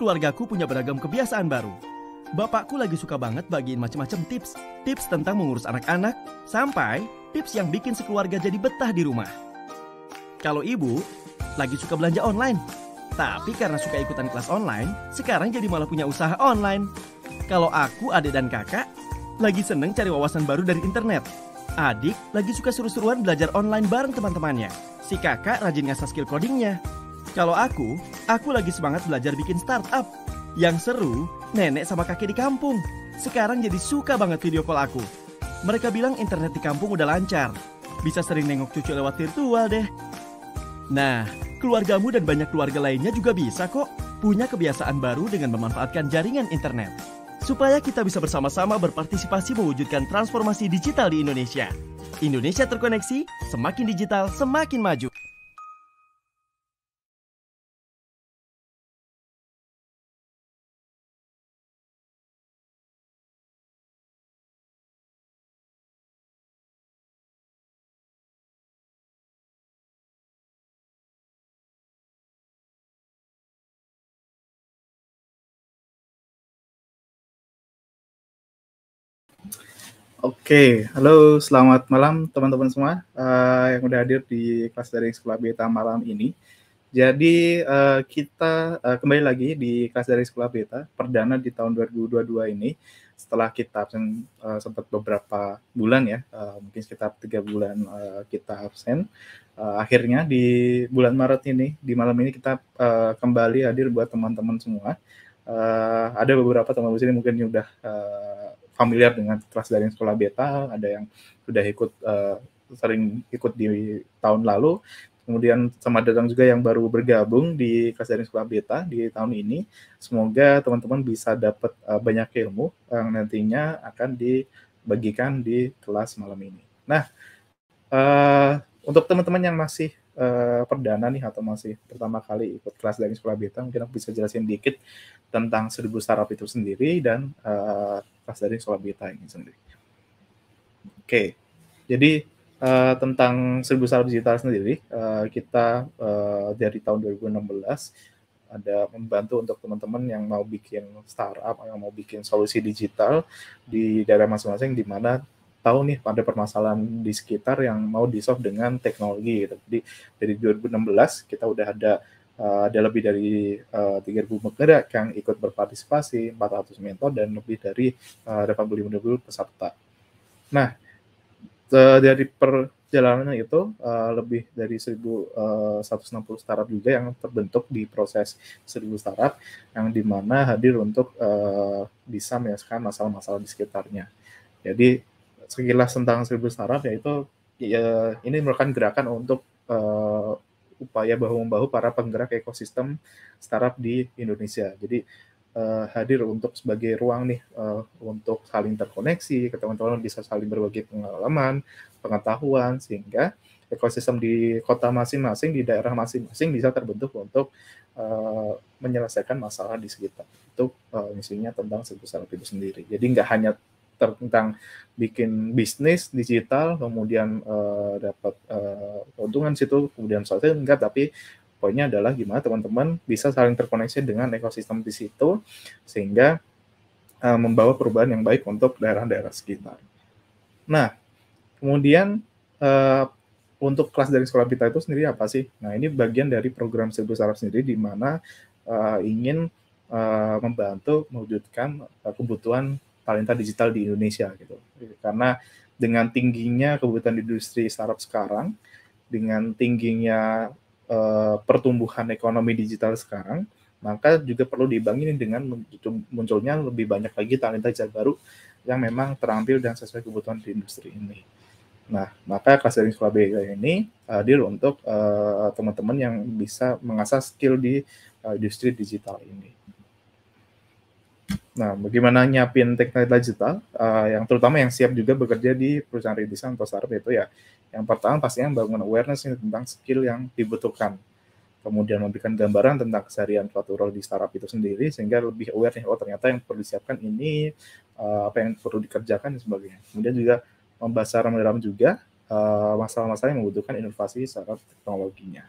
keluargaku punya beragam kebiasaan baru. Bapakku lagi suka banget bagiin macam-macam tips. Tips tentang mengurus anak-anak, sampai tips yang bikin sekeluarga jadi betah di rumah. Kalau ibu, lagi suka belanja online. Tapi karena suka ikutan kelas online, sekarang jadi malah punya usaha online. Kalau aku, adik dan kakak, lagi seneng cari wawasan baru dari internet. Adik lagi suka seru-seruan belajar online bareng teman-temannya. Si kakak rajin ngasah skill codingnya. Kalau aku, aku lagi semangat belajar bikin startup. Yang seru, nenek sama kakek di kampung. Sekarang jadi suka banget video call aku. Mereka bilang internet di kampung udah lancar. Bisa sering nengok cucu lewat virtual deh. Nah, keluargamu dan banyak keluarga lainnya juga bisa kok punya kebiasaan baru dengan memanfaatkan jaringan internet. Supaya kita bisa bersama-sama berpartisipasi mewujudkan transformasi digital di Indonesia. Indonesia terkoneksi, semakin digital, semakin maju. Oke, halo, selamat malam teman-teman semua uh, yang udah hadir di kelas dari sekolah beta malam ini. Jadi uh, kita uh, kembali lagi di kelas dari sekolah beta perdana di tahun 2022 ini setelah kita absen uh, sempat beberapa bulan ya, uh, mungkin sekitar tiga bulan uh, kita absen. Uh, akhirnya di bulan Maret ini, di malam ini kita uh, kembali hadir buat teman-teman semua. Uh, ada beberapa teman di sini mungkin sudah uh, familiar dengan kelas daring sekolah beta, ada yang sudah ikut uh, sering ikut di tahun lalu, kemudian sama datang juga yang baru bergabung di kelas daring sekolah beta di tahun ini. Semoga teman-teman bisa dapat uh, banyak ilmu yang nantinya akan dibagikan di kelas malam ini. Nah, uh, untuk teman-teman yang masih uh, perdana nih atau masih pertama kali ikut kelas daring sekolah beta, mungkin aku bisa jelasin dikit tentang seribu startup itu sendiri dan uh, lepas dari sholat beta ini sendiri. Oke, jadi uh, tentang seribu salam digital sendiri, uh, kita uh, dari tahun 2016 ada membantu untuk teman-teman yang mau bikin startup, yang mau bikin solusi digital di daerah masing-masing di mana tahu nih pada permasalahan di sekitar yang mau di solve dengan teknologi gitu. Jadi dari 2016 kita udah ada Uh, eh, ada lebih dari uh, 3.000 penggerak yang ikut berpartisipasi, 400 mentor, dan lebih dari eh, uh, 85.000 peserta. Nah, eh, dari perjalanan itu uh, lebih dari 1.160 startup juga yang terbentuk di proses 1.000 startup, yang dimana hadir untuk uh, bisa menyelesaikan masalah-masalah di sekitarnya. Jadi, sekilas tentang 1.000 startup yaitu ya, ini merupakan gerakan untuk uh, upaya bahu-membahu para penggerak ekosistem startup di Indonesia. Jadi uh, hadir untuk sebagai ruang nih uh, untuk saling terkoneksi, teman-teman bisa saling berbagi pengalaman, pengetahuan sehingga ekosistem di kota masing-masing di daerah masing-masing bisa terbentuk untuk uh, menyelesaikan masalah di sekitar itu uh, misinya tentang sebesar itu sendiri jadi nggak hanya tentang bikin bisnis digital, kemudian uh, dapat uh, keuntungan situ, kemudian soalnya enggak, tapi poinnya adalah gimana teman-teman bisa saling terkoneksi dengan ekosistem di situ, sehingga uh, membawa perubahan yang baik untuk daerah-daerah sekitar. Nah, kemudian uh, untuk kelas dari sekolah kita itu sendiri apa sih? Nah, ini bagian dari program Seribu Saraf sendiri di mana uh, ingin uh, membantu mewujudkan uh, kebutuhan talenta digital di Indonesia gitu. Karena dengan tingginya kebutuhan industri startup sekarang, dengan tingginya uh, pertumbuhan ekonomi digital sekarang, maka juga perlu dibangun dengan munculnya lebih banyak lagi talenta digital baru yang memang terampil dan sesuai kebutuhan di industri ini. Nah, maka clustering sekolah BK ini hadir eh, untuk eh, teman-teman uh, yang bisa mengasah skill di uh, industri digital ini. Nah, bagaimana nyiapin teknologi digital uh, yang terutama yang siap juga bekerja di perusahaan rintisan atau startup itu ya. Yang pertama pastinya bangun awareness tentang skill yang dibutuhkan. Kemudian memberikan gambaran tentang keseharian suatu role di startup itu sendiri sehingga lebih aware nih oh ternyata yang perlu disiapkan ini uh, apa yang perlu dikerjakan dan sebagainya. Kemudian juga membahas secara mendalam juga eh, masalah-masalah uh, yang membutuhkan inovasi secara teknologinya.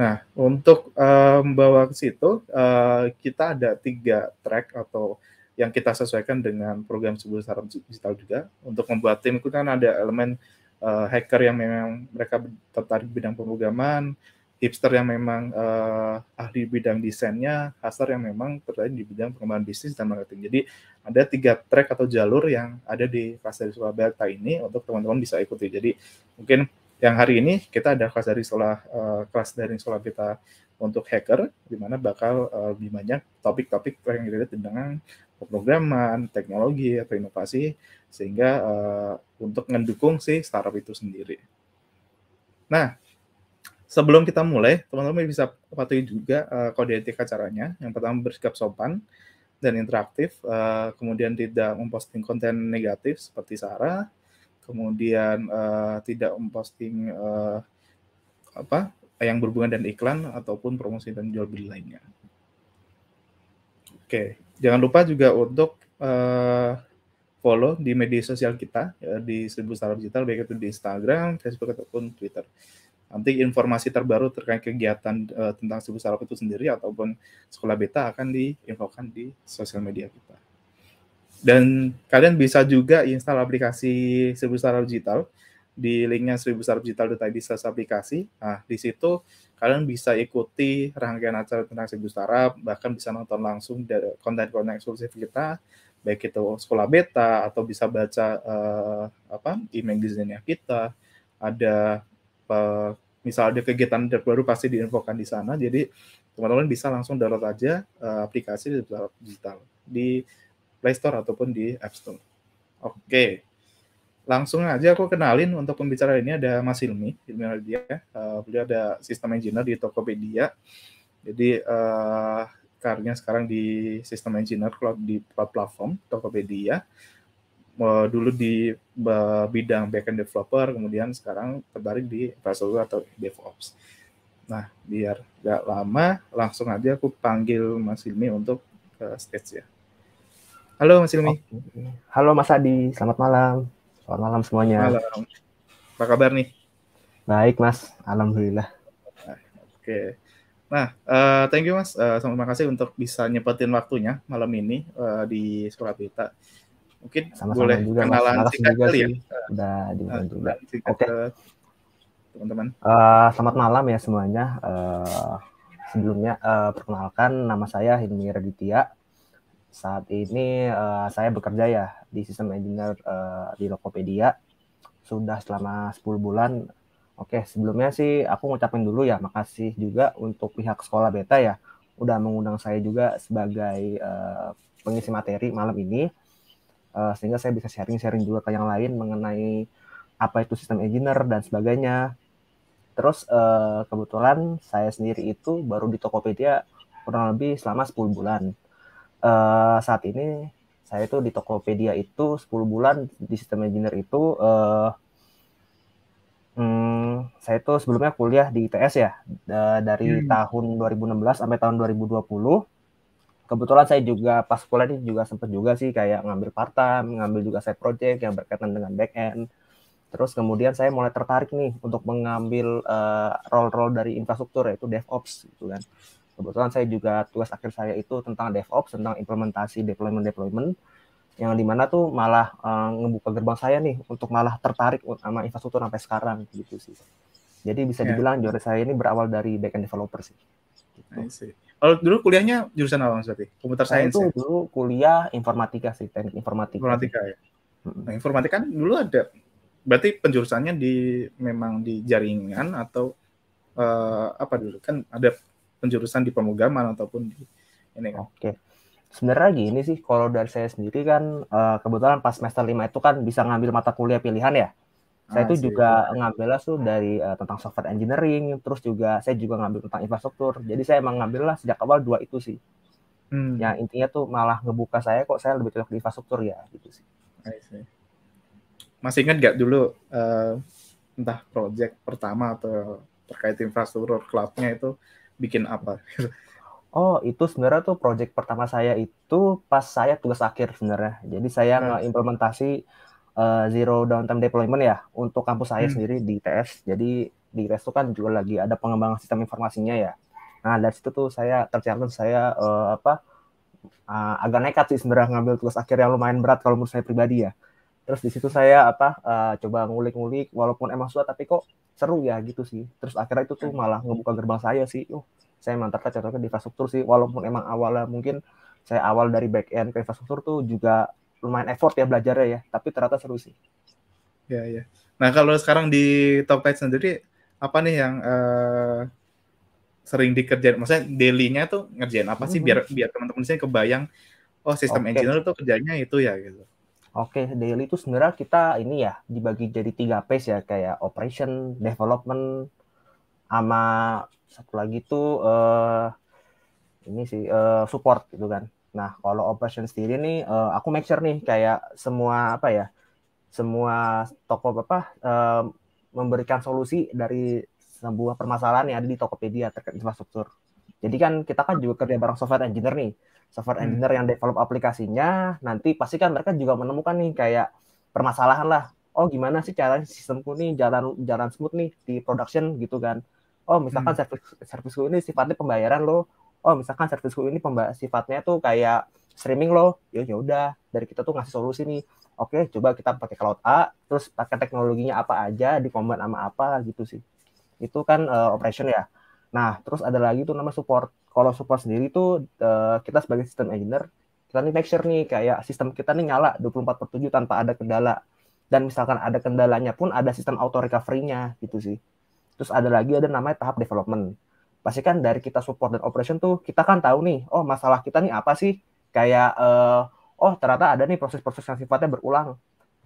Nah, untuk membawa membawa ke situ, uh, kita ada tiga track atau yang kita sesuaikan dengan program sebuah startup digital juga. Untuk membuat tim itu kan ada elemen uh, hacker yang memang mereka tertarik bidang pemrograman, hipster yang memang uh, ahli bidang desainnya, hustler yang memang tertarik di bidang pengembangan bisnis dan marketing. Jadi ada tiga track atau jalur yang ada di Pasar Surabaya ini untuk teman-teman bisa ikuti. Jadi mungkin yang hari ini kita ada kelas dari sekolah uh, kelas dari sekolah kita untuk hacker di mana bakal uh, lebih banyak topik-topik yang terkait dengan pemrograman, teknologi atau inovasi sehingga uh, untuk mendukung si startup itu sendiri. Nah, sebelum kita mulai, teman-teman bisa patuhi juga uh, kode etik acaranya. Yang pertama bersikap sopan dan interaktif, uh, kemudian tidak memposting konten negatif seperti Sarah, kemudian uh, tidak memposting uh, apa yang berhubungan dengan iklan ataupun promosi dan jual beli lainnya. Oke, jangan lupa juga untuk uh, follow di media sosial kita ya, di Seribu Startup Digital baik itu di Instagram, Facebook ataupun Twitter. Nanti informasi terbaru terkait kegiatan uh, tentang Seribu Startup itu sendiri ataupun sekolah beta akan diinfokan di sosial media kita. Dan kalian bisa juga install aplikasi Seribu Startup Digital di linknya Seribu Digital seribusarudigital.id bisa aplikasi. Nah, di situ kalian bisa ikuti rangkaian acara tentang Seribu Startup, bahkan bisa nonton langsung konten-konten eksklusif kita, baik itu sekolah beta atau bisa baca uh, apa e nya kita. Ada uh, misal ada kegiatan terbaru pasti diinfokan di sana. Jadi teman-teman bisa langsung download aja uh, aplikasi Seribu Startup Digital di Play Store ataupun di App Store. Oke. Langsung aja aku kenalin untuk pembicara ini ada Mas Hilmi, Hilmi Radia. Uh, eh, beliau ada sistem engineer di Tokopedia. Jadi uh, karirnya sekarang di sistem engineer kalau di platform Tokopedia. Uh, dulu di uh, bidang backend developer, kemudian sekarang terbaring di infrastruktur atau DevOps. Nah, biar gak lama, langsung aja aku panggil Mas Hilmi untuk ke stage ya. Halo Mas Ilmi. Halo Mas Adi, selamat malam. Selamat malam semuanya. Malam. Apa kabar nih? Baik Mas, Alhamdulillah. Oke. Nah, uh, thank you Mas, uh, eh, terima kasih untuk bisa nyepetin waktunya malam ini uh, di Sukabita. Mungkin Sama -sama boleh juga, kenalan mas. singkat juga ya. sih. ya. Udah juga. Oke. Teman-teman. selamat malam ya semuanya. Uh, sebelumnya uh, perkenalkan nama saya Hilmi Raditya saat ini uh, saya bekerja ya di sistem engineer uh, di Lokopedia sudah selama 10 bulan. Oke, sebelumnya sih aku ngucapin dulu ya makasih juga untuk pihak sekolah beta ya udah mengundang saya juga sebagai uh, pengisi materi malam ini uh, sehingga saya bisa sharing-sharing juga ke yang lain mengenai apa itu sistem engineer dan sebagainya. Terus uh, kebetulan saya sendiri itu baru di Tokopedia kurang lebih selama 10 bulan uh, saat ini saya itu di Tokopedia itu 10 bulan di sistem engineer itu uh, hmm, saya itu sebelumnya kuliah di ITS ya uh, dari hmm. tahun 2016 sampai tahun 2020 kebetulan saya juga pas kuliah ini juga sempat juga sih kayak ngambil part time, ngambil juga saya project yang berkaitan dengan back end. Terus kemudian saya mulai tertarik nih untuk mengambil uh, eh, role -role dari infrastruktur yaitu DevOps gitu kan kebetulan saya juga tugas akhir saya itu tentang DevOps tentang implementasi deployment deployment yang dimana tuh malah uh, ngebuka gerbang saya nih untuk malah tertarik sama infrastruktur sampai sekarang gitu sih. Jadi bisa ya. dibilang yeah. jurusan saya ini berawal dari backend developer sih. Gitu. dulu kuliahnya jurusan apa maksudnya? Komputer saya science. Itu ya? dulu kuliah informatika sih, teknik informatika. Informatika ya. Nah, informatika kan dulu ada berarti penjurusannya di memang di jaringan atau uh, apa dulu kan ada penjurusan di pemugaman ataupun di ini kan. Oke. Sebenarnya gini sih, kalau dari saya sendiri kan eh, kebetulan pas semester 5 itu kan bisa ngambil mata kuliah pilihan ya. Saya ah, itu sih. juga ngambil tuh dari uh, tentang software engineering, terus juga saya juga ngambil tentang infrastruktur. Jadi saya emang ngambil lah sejak awal dua itu sih. Hmm. Yang intinya tuh malah ngebuka saya kok saya lebih cocok di infrastruktur ya gitu sih. Masih ingat nggak dulu uh, entah project pertama atau terkait infrastruktur cloudnya itu bikin apa? Oh, itu sebenarnya tuh project pertama saya itu pas saya tugas akhir sebenarnya. Jadi saya hmm. implementasi uh, eh, zero downtime deployment ya untuk kampus saya hmm. sendiri di ITS. Jadi di ITS itu kan juga lagi ada pengembangan sistem informasinya ya. Nah, dari situ tuh saya tercatat saya uh, apa uh, agak nekat sih sebenarnya ngambil tugas akhir yang lumayan berat kalau menurut saya pribadi ya. Terus di situ saya apa uh, coba ngulik-ngulik walaupun emang susah tapi kok seru ya gitu sih terus akhirnya itu tuh malah ngebuka gerbang saya sih oh saya mantap kan contohnya di infrastruktur sih walaupun emang awalnya mungkin saya awal dari back end ke infrastruktur tuh juga lumayan effort ya belajarnya ya tapi ternyata seru sih ya ya nah kalau sekarang di top page sendiri apa nih yang uh, sering dikerjain maksudnya dailynya tuh ngerjain apa sih hmm. biar biar teman-teman saya kebayang oh sistem okay. engineer tuh kerjanya itu ya gitu Oke, daily itu sebenarnya kita ini ya dibagi jadi tiga phase ya kayak operation, development, sama satu lagi itu uh, eh, ini sih uh, support gitu kan. Nah, kalau operation sendiri ini uh, eh, aku make sure nih kayak semua apa ya? Semua toko apa uh, memberikan solusi dari sebuah permasalahan yang ada di Tokopedia terkait infrastruktur. Jadi kan kita kan juga kerja bareng software engineer nih software hmm. engineer yang develop aplikasinya nanti pasti kan mereka juga menemukan nih kayak permasalahan lah oh gimana sih caranya sistemku nih jalan jalan smooth nih di production gitu kan oh misalkan hmm. service serviceku ini sifatnya pembayaran loh oh misalkan serviceku ini sifatnya tuh kayak streaming loh ya, ya udah dari kita tuh ngasih solusi nih oke coba kita pakai cloud A terus pakai teknologinya apa aja di combine sama apa gitu sih itu kan uh, operation ya nah terus ada lagi tuh nama support kalau support sendiri itu uh, eh, kita sebagai sistem engineer kita nih make sure nih kayak sistem kita nih nyala 24 per 7 tanpa ada kendala dan misalkan ada kendalanya pun ada sistem auto recovery-nya gitu sih terus ada lagi ada namanya tahap development pasti kan dari kita support dan operation tuh kita kan tahu nih oh masalah kita nih apa sih kayak uh, oh ternyata ada nih proses-proses yang sifatnya berulang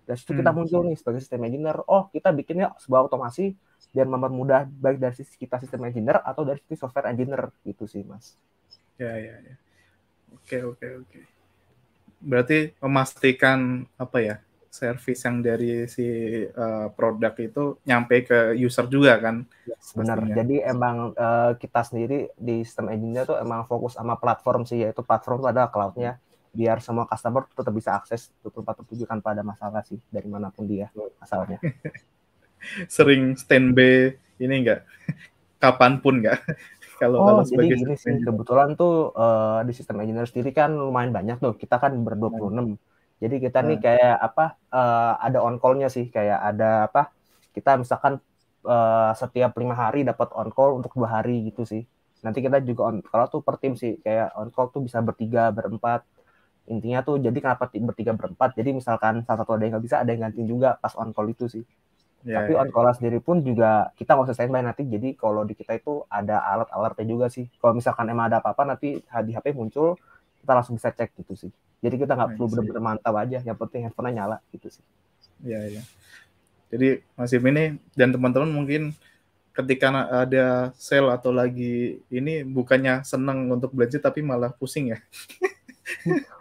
dari situ hmm. kita muncul nih sebagai sistem engineer oh kita bikinnya sebuah otomasi biar mempermudah baik dari sisi kita sistem engineer atau dari sisi software engineer gitu sih mas ya ya ya oke oke oke berarti memastikan apa ya service yang dari si uh, produk itu nyampe ke user juga kan. benar. Jadi emang uh, kita sendiri di sistem engineer tuh emang fokus sama platform sih yaitu platform itu ada cloudnya biar semua customer tetap bisa akses 24 7 tanpa ada masalah sih dari manapun dia masalahnya. Sering standby ini enggak kapanpun enggak kalau oh, kalau sebagai jadi ini sih, kebetulan tuh uh, di sistem engineer sendiri kan lumayan banyak tuh. Kita kan ber 26. Jadi kita hmm. nih nah. kayak apa uh, ada on call-nya sih kayak ada apa kita misalkan uh, setiap lima hari dapat on call untuk dua hari gitu sih. Nanti kita juga on kalau tuh per tim sih kayak on call tuh bisa bertiga, berempat intinya tuh jadi kenapa bertiga berempat jadi misalkan salah satu ada yang nggak bisa ada yang ganti juga pas on call itu sih yeah, tapi yeah. on call sendiri pun juga kita nggak usah standby nanti jadi kalau di kita itu ada alat alertnya juga sih kalau misalkan emang ada apa-apa nanti di HP muncul kita langsung bisa cek gitu sih jadi kita nggak iya, perlu iya, benar-benar iya. mantap aja yang penting handphonenya nyala gitu sih ya yeah, ya yeah. jadi masih ini dan teman-teman mungkin ketika ada sale atau lagi ini bukannya senang untuk belanja tapi malah pusing ya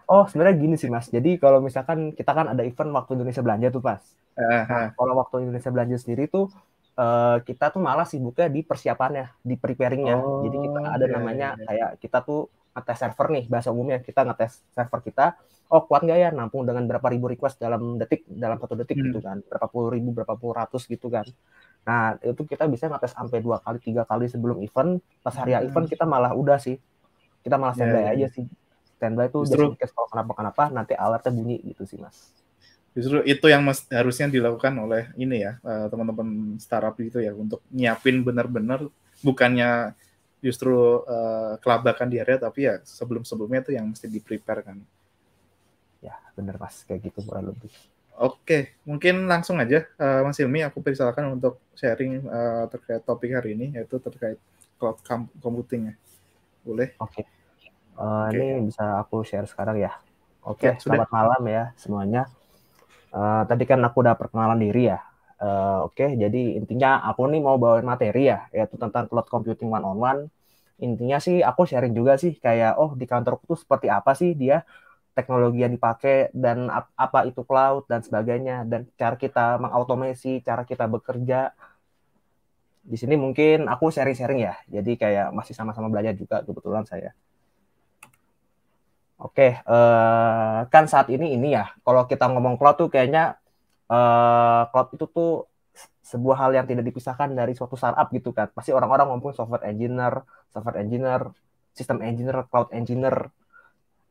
oh sebenarnya gini sih mas jadi kalau misalkan kita kan ada event waktu Indonesia belanja tuh pas nah, kalau waktu Indonesia belanja sendiri tuh Uh, kita tuh malah sibuknya di persiapannya, di preparingnya. Oh, Jadi kita iya, ada yeah, namanya yeah. kayak kita tuh ngetes server nih bahasa umumnya kita ngetes server kita oh kuat nggak ya nampung dengan berapa ribu request dalam detik dalam satu detik gitu hmm. gitu kan berapa puluh ribu berapa puluh ratus gitu kan nah itu kita bisa ngetes sampai dua kali tiga kali sebelum event pas hari hmm. event kita malah udah sih kita malah iya, standby iya, yeah. aja sih standby tuh justru kalau kenapa kenapa nanti alertnya bunyi gitu sih mas justru itu yang mas, harusnya dilakukan oleh ini ya eh, teman-teman startup itu ya untuk nyiapin benar-benar bukannya justru uh, kelabakan di area tapi ya sebelum-sebelumnya itu yang mesti di kan ya benar mas kayak gitu kurang lebih Oke, mungkin langsung aja uh, Mas Ilmi aku persilakan untuk sharing uh, terkait topik hari ini, yaitu terkait cloud computing ya. Boleh? Oke. Okay. Uh, eh, okay. Ini bisa aku share sekarang ya. Oke, okay, ya, selamat malam ya semuanya. Uh, tadi kan aku udah perkenalan diri ya. Uh, Oke, okay, jadi intinya aku nih mau bawain materi ya, yaitu tentang cloud computing one on one. Intinya sih aku sharing juga sih kayak oh di kantorku tuh seperti apa sih dia teknologi yang dipakai dan ap apa itu cloud dan sebagainya dan cara kita mengautomasi, cara kita bekerja. Di sini mungkin aku sharing-sharing ya. Jadi kayak masih sama-sama belajar juga kebetulan saya. Oke, uh, kan saat ini ini ya, kalau kita ngomong cloud tuh kayaknya uh, cloud itu tuh sebuah hal yang tidak dipisahkan dari suatu startup gitu kan. Pasti orang-orang ngomong software engineer, software engineer, system engineer, cloud engineer,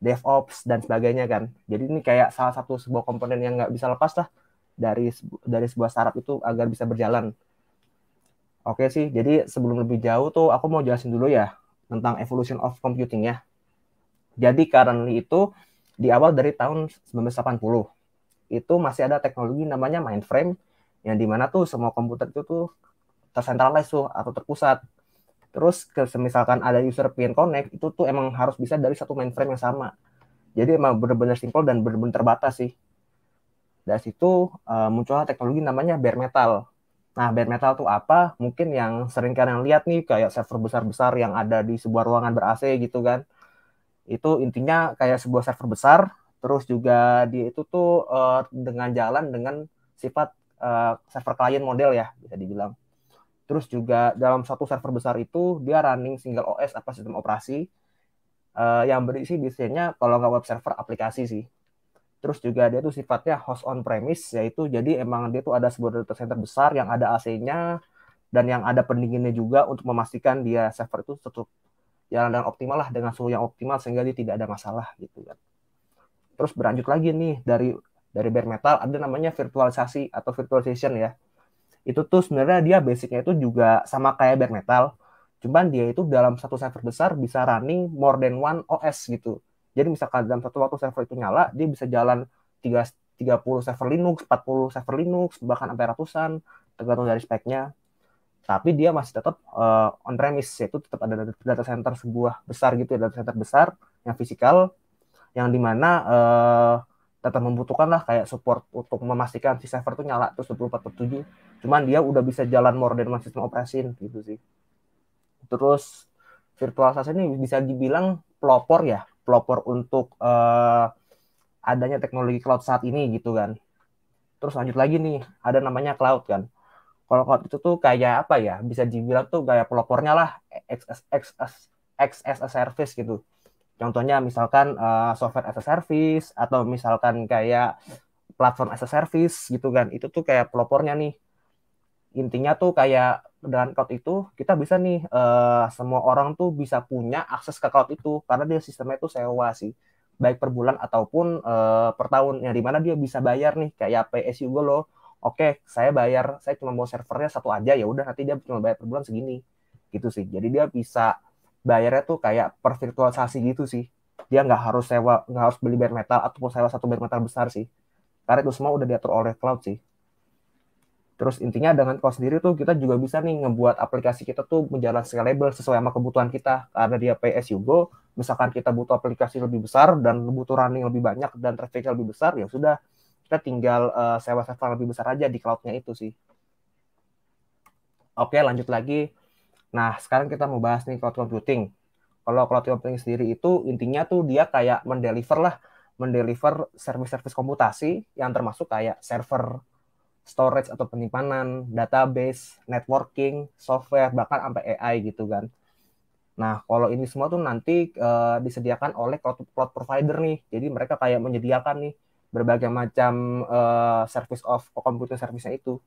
DevOps dan sebagainya kan. Jadi ini kayak salah satu sebuah komponen yang nggak bisa lepas lah dari dari sebuah startup itu agar bisa berjalan. Oke sih, jadi sebelum lebih jauh tuh aku mau jelasin dulu ya tentang evolution of computing ya. Jadi currently itu di awal dari tahun 1980 itu masih ada teknologi namanya mainframe yang dimana tuh semua komputer itu tuh tersentralize tuh atau terpusat. Terus ke misalkan ada user pin connect itu tuh emang harus bisa dari satu mainframe yang sama. Jadi emang benar-benar simple dan benar-benar terbatas sih. Dari situ uh, muncullah teknologi namanya bare metal. Nah, bare metal tuh apa? Mungkin yang sering kalian lihat nih kayak server besar-besar yang ada di sebuah ruangan ber AC gitu kan itu intinya kayak sebuah server besar, terus juga dia itu tuh uh, dengan jalan dengan sifat uh, server client model ya bisa dibilang. Terus juga dalam satu server besar itu dia running single OS apa sistem operasi uh, yang berisi biasanya kalau nggak web server aplikasi sih terus juga dia tuh sifatnya host on premise yaitu jadi emang dia tuh ada sebuah data center besar yang ada AC-nya dan yang ada pendinginnya juga untuk memastikan dia server itu tetap jalan dengan optimal lah dengan suhu yang optimal sehingga dia tidak ada masalah gitu kan. Terus berlanjut lagi nih dari dari bare metal ada namanya virtualisasi atau virtualization ya. Itu tuh sebenarnya dia basicnya itu juga sama kayak bare metal, cuman dia itu dalam satu server besar bisa running more than one OS gitu. Jadi misalkan dalam satu waktu server itu nyala, dia bisa jalan 3, 30 server Linux, 40 server Linux, bahkan sampai ratusan, tergantung dari speknya tapi dia masih tetap uh, on premise yaitu tetap ada data center sebuah besar gitu ya data center besar yang fisikal yang dimana uh, tetap membutuhkan lah kayak support untuk memastikan si server tuh nyala terus 24 per 7 cuman dia udah bisa jalan more than one system operation gitu sih terus virtual ini bisa dibilang pelopor ya pelopor untuk uh, adanya teknologi cloud saat ini gitu kan terus lanjut lagi nih ada namanya cloud kan kalau cloud itu tuh kayak apa ya bisa dibilang tuh kayak pelopornya lah XS as a service gitu contohnya misalkan uh, software as a service atau misalkan kayak platform as a service gitu kan itu tuh kayak pelopornya nih intinya tuh kayak dengan cloud itu kita bisa nih uh, semua orang tuh bisa punya akses ke cloud itu karena dia sistemnya itu sewa sih baik per bulan ataupun uh, per tahun yang dimana dia bisa bayar nih kayak PSU gue loh oke okay, saya bayar saya cuma mau servernya satu aja ya udah nanti dia cuma bayar per bulan segini gitu sih jadi dia bisa bayarnya tuh kayak per virtualisasi gitu sih dia nggak harus sewa nggak harus beli bare metal ataupun sewa satu bare metal besar sih karena itu semua udah diatur oleh cloud sih terus intinya dengan cloud sendiri tuh kita juga bisa nih ngebuat aplikasi kita tuh menjalan scalable sesuai sama kebutuhan kita karena dia PS go. misalkan kita butuh aplikasi lebih besar dan butuh running lebih banyak dan trafficnya lebih besar ya sudah kita tinggal uh, sewa server lebih besar aja di cloudnya itu sih. Oke, lanjut lagi. Nah, sekarang kita mau bahas nih cloud computing. Kalau cloud computing sendiri itu intinya tuh dia kayak mendeliver lah, mendeliver service-service komputasi yang termasuk kayak server, storage atau penyimpanan, database, networking, software, bahkan sampai AI gitu kan. Nah, kalau ini semua tuh nanti uh, disediakan oleh cloud, cloud provider nih. Jadi mereka kayak menyediakan nih berbagai macam uh, service of komputer service itu.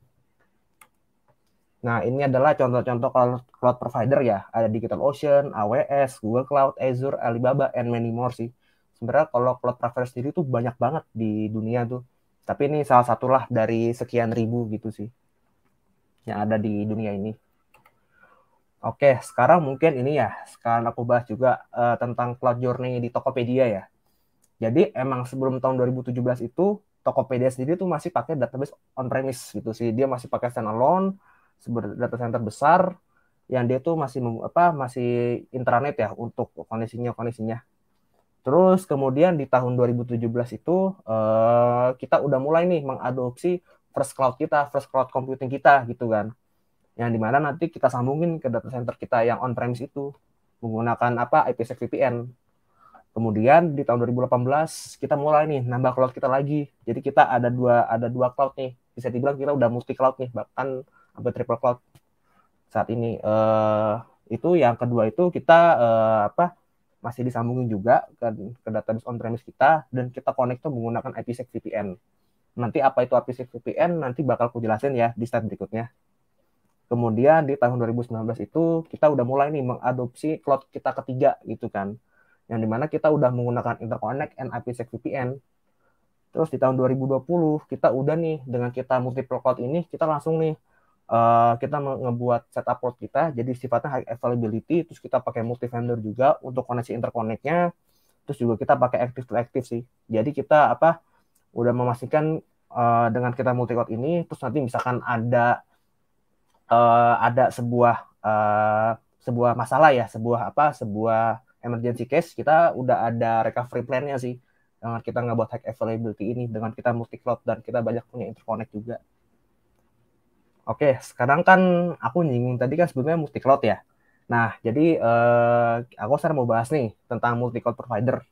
Nah, ini adalah contoh-contoh cloud provider ya. Ada Digital Ocean, AWS, Google Cloud, Azure, Alibaba, and many more sih. Sebenarnya kalau cloud provider sendiri tuh banyak banget di dunia tuh. Tapi ini salah satulah dari sekian ribu gitu sih yang ada di dunia ini. Oke, sekarang mungkin ini ya, sekarang aku bahas juga uh, tentang cloud journey di Tokopedia ya. Jadi emang sebelum tahun 2017 itu Tokopedia sendiri tuh masih pakai database on premise gitu sih. Dia masih pakai standalone sumber data center besar yang dia tuh masih apa masih intranet ya untuk koneksinya koneksinya. Terus kemudian di tahun 2017 itu eh, kita udah mulai nih mengadopsi first cloud kita, first cloud computing kita gitu kan. Yang dimana nanti kita sambungin ke data center kita yang on premise itu menggunakan apa IPsec VPN Kemudian di tahun 2018 kita mulai nih nambah cloud kita lagi. Jadi kita ada dua ada dua cloud nih. Bisa dibilang kita udah multi cloud nih, bahkan sampai triple cloud saat ini. Uh, itu yang kedua itu kita uh, apa masih disambungin juga ke, ke database on premise kita dan kita connect tuh menggunakan IPsec VPN. Nanti apa itu IPsec VPN nanti bakal aku jelasin ya di slide berikutnya. Kemudian di tahun 2019 itu kita udah mulai nih mengadopsi cloud kita ketiga gitu kan yang dimana kita udah menggunakan interconnect and VPN, VPN. Terus di tahun 2020 kita udah nih dengan kita multiple cloud ini kita langsung nih uh, kita ngebuat setup port kita jadi sifatnya high availability terus kita pakai multi vendor juga untuk koneksi Interconnectnya, terus juga kita pakai active to active sih. Jadi kita apa udah memastikan uh, dengan kita multi cloud ini terus nanti misalkan ada uh, ada sebuah uh, sebuah masalah ya, sebuah apa? sebuah emergency case kita udah ada recovery plan-nya sih dengan kita nggak buat hack availability ini dengan kita multi cloud dan kita banyak punya interconnect juga. Oke, sekarang kan aku nyinggung tadi kan sebelumnya multi cloud ya. Nah, jadi eh, aku sekarang mau bahas nih tentang multi cloud provider.